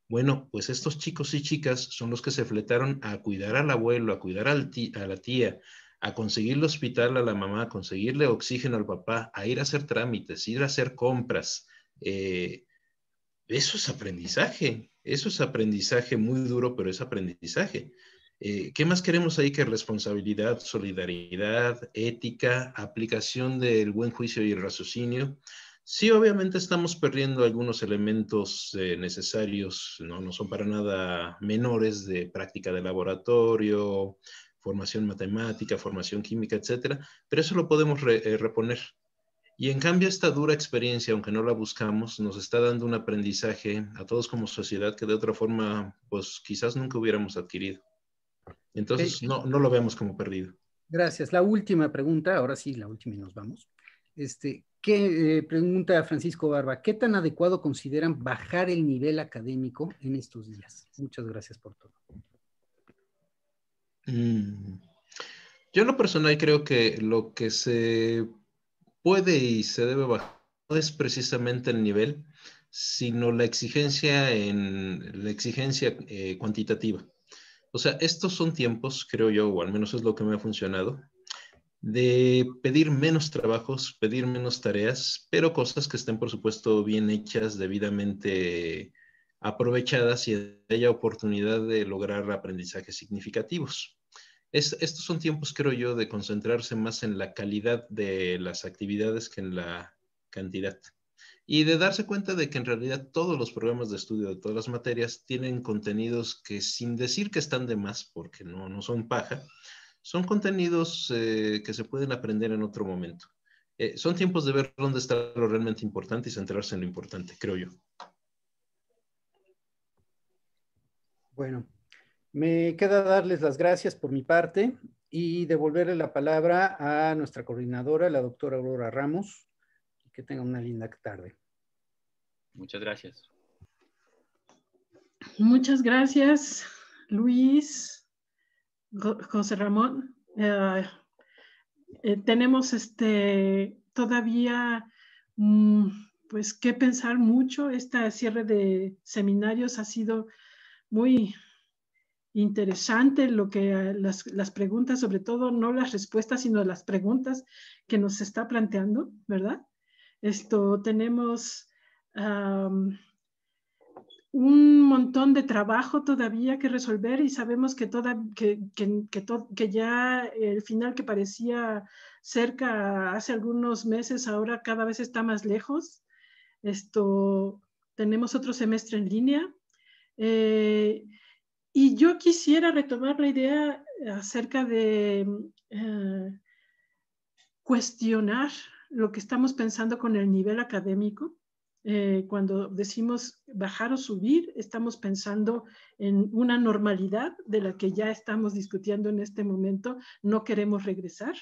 Bueno, pues estos chicos y chicas son los que se fletaron a cuidar al abuelo, a cuidar a la tía, a conseguirle hospital a la mamá, a conseguirle oxígeno al papá, a ir a hacer trámites, ir a hacer compras. Eh, eso es aprendizaje, eso es aprendizaje muy duro, pero es aprendizaje. Eh, ¿Qué más queremos ahí que responsabilidad, solidaridad, ética, aplicación del buen juicio y el raciocinio? Sí, obviamente estamos perdiendo algunos elementos eh, necesarios, ¿no? no son para nada menores de práctica de laboratorio, formación matemática, formación química, etcétera, pero eso lo podemos eh, reponer. Y en cambio, esta dura experiencia, aunque no la buscamos, nos está dando un aprendizaje a todos como sociedad que de otra forma, pues quizás nunca hubiéramos adquirido. Entonces, no, no lo vemos como perdido. Gracias. La última pregunta, ahora sí, la última y nos vamos. Este, ¿qué, eh, pregunta Francisco Barba, ¿qué tan adecuado consideran bajar el nivel académico en estos días? Muchas gracias por todo. Mm, yo en lo personal creo que lo que se puede y se debe bajar no es precisamente el nivel, sino la exigencia en la exigencia eh, cuantitativa. O sea, estos son tiempos, creo yo, o al menos es lo que me ha funcionado, de pedir menos trabajos, pedir menos tareas, pero cosas que estén, por supuesto, bien hechas, debidamente aprovechadas y haya oportunidad de lograr aprendizajes significativos. estos son tiempos, creo yo, de concentrarse más en la calidad de las actividades que en la cantidad y de darse cuenta de que en realidad todos los programas de estudio de todas las materias tienen contenidos que sin decir que están de más, porque no, no son paja, son contenidos eh, que se pueden aprender en otro momento. Eh, son tiempos de ver dónde está lo realmente importante y centrarse en lo importante, creo yo. Bueno, me queda darles las gracias por mi parte y devolverle la palabra a nuestra coordinadora, la doctora Aurora Ramos, que tengan una linda tarde. Muchas gracias. Muchas gracias, Luis, José Ramón. Eh, eh, tenemos este todavía mm, pues que pensar mucho. Este cierre de seminarios ha sido muy interesante lo que eh, las, preguntas, sobre todo no las respuestas, sino las preguntas que nos está planteando, ¿verdad? Esto tenemos un montón de trabajo todavía que resolver y sabemos que, ya el final que parecía cerca hace algunos meses, ahora cada vez está más lejos. Esto, tenemos otro semestre en línea. Eh, y yo quisiera retomar la idea acerca de eh, cuestionar lo que estamos pensando con el nivel académico. Eh, cuando decimos bajar o subir, estamos pensando en una normalidad de la que ya estamos discutiendo en este momento, no queremos regresar.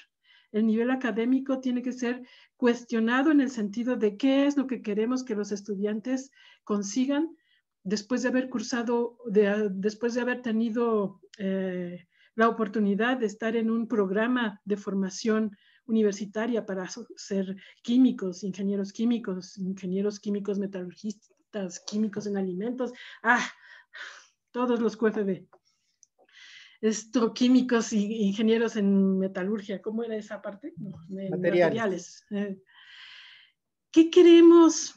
El nivel académico tiene que ser cuestionado en el sentido de qué es lo que queremos que los estudiantes consigan después de haber cursado, ah, después de haber tenido eh, la oportunidad de estar en un programa de formación universitaria para ser químicos, ingenieros químicos, ingenieros químicos metalurgistas, químicos en alimentos, ah, todos los de Esto, químicos e ingenieros en metalurgia, ¿cómo era esa parte? No, materiales. Eh, ¿Qué queremos?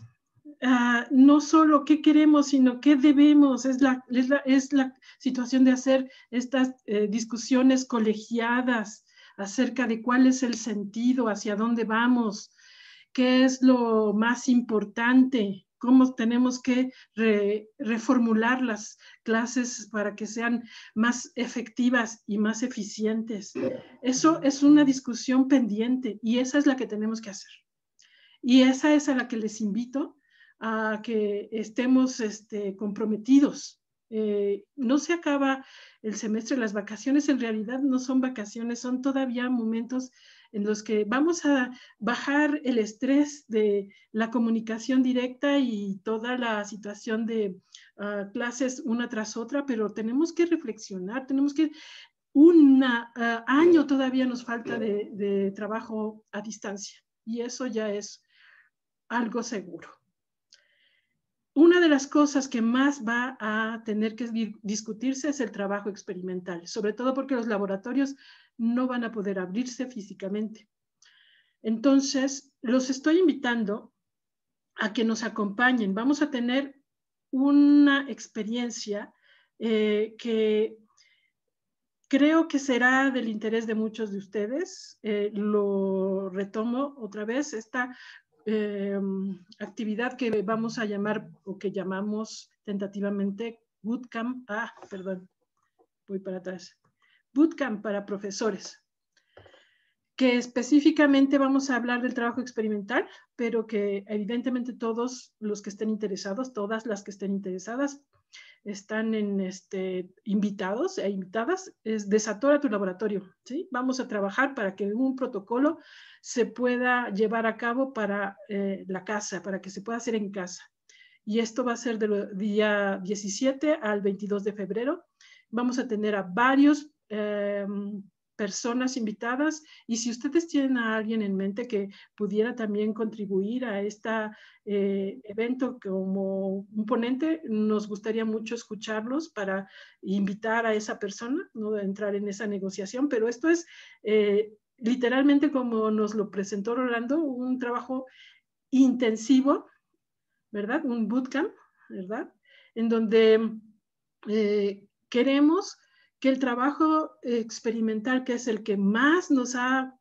Ah, no solo qué queremos, sino qué debemos. Es la, es la, situación de hacer estas eh, discusiones colegiadas acerca de cuál es el sentido, hacia dónde vamos, qué es lo más importante, cómo tenemos que reformular las clases para que sean más efectivas y más eficientes. Eso es una discusión pendiente y esa es la que tenemos que hacer. Y esa es a la que les invito a que estemos este, comprometidos eh, no se acaba el semestre, las vacaciones en realidad no son vacaciones, son todavía momentos en los que vamos a bajar el estrés de la comunicación directa y toda la situación de ah, clases una tras otra, pero tenemos que reflexionar, tenemos que un ah, año todavía nos falta de trabajo a distancia y eso ya es algo seguro. Una de las cosas que más va a tener que discutirse es el trabajo experimental, sobre todo porque los laboratorios no van a poder abrirse físicamente. Entonces, los estoy invitando a que nos acompañen. Vamos a tener una experiencia eh, que creo que será del interés de muchos de ustedes. Eh, lo retomo otra vez, esta Em, actividad que vamos a llamar o que llamamos tentativamente bootcamp. Ah, perdón, voy para atrás. Bootcamp para profesores, que específicamente vamos a hablar del trabajo experimental, pero que evidentemente todos los que estén interesados, todas las que estén interesadas, están en este, invitados e invitadas, es desatora tu laboratorio, ¿sí? Vamos a trabajar para que un protocolo se pueda llevar a cabo para eh, la casa, para que se pueda hacer en casa. Y esto va a ser del día 17 al 22 de febrero. Vamos a tener a varios em, personas invitadas y si ustedes tienen a alguien en mente que pudiera también contribuir a este evento como un ponente, nos gustaría mucho escucharlos para invitar a esa persona, no a entrar en esa negociación, pero esto es eh, literalmente como nos lo presentó Rolando, un trabajo intensivo, ¿verdad? Un bootcamp, ¿verdad? En donde eh, queremos que el trabajo experimental, que es el que más nos ha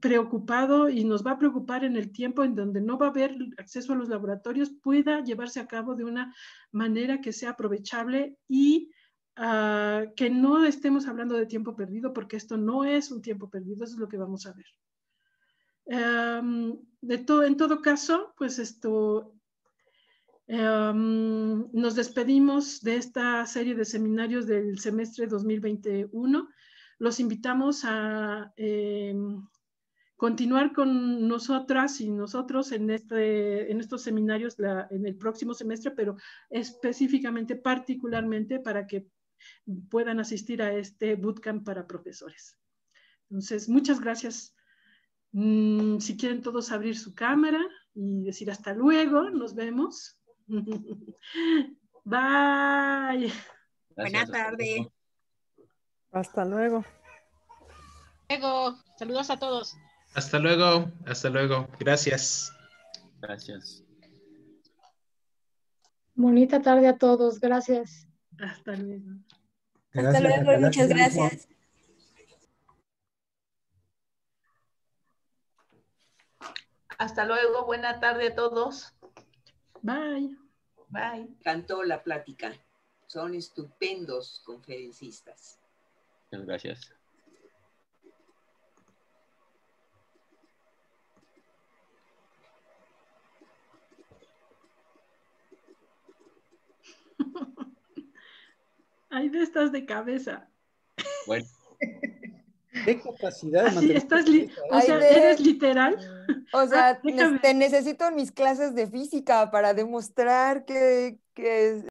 preocupado y nos va a preocupar en el tiempo en donde no va a haber acceso a los laboratorios, pueda llevarse a cabo de una manera que sea aprovechable y ah, que no estemos hablando de tiempo perdido, porque esto no es un tiempo perdido, eso es lo que vamos a ver. Em, de en todo caso, pues esto, Em, nos despedimos de esta serie de seminarios del semestre 2021. Los invitamos a em, continuar con nosotras y nosotros en, este, estos seminarios en el próximo semestre, pero específicamente, particularmente, para que puedan asistir a este bootcamp para profesores. Entonces, muchas gracias. Mm, si quieren todos abrir su cámara y decir hasta luego, nos vemos. Bye. Buenas tardes. Hasta luego. Luego. Saludos a todos. Hasta luego. Hasta luego. Gracias. Gracias. Bonita tarde a todos. Gracias. Hasta luego. hasta luego. Muchas gracias. Hasta luego. Buena tarde a todos. Bye. Bye. Cantó la plática. Son estupendos conferencistas. Muchas gracias. Hay de estas de cabeza. Bueno. de capacidad o sea, eres literal. O sea, te necesito en mis clases de física para demostrar que, que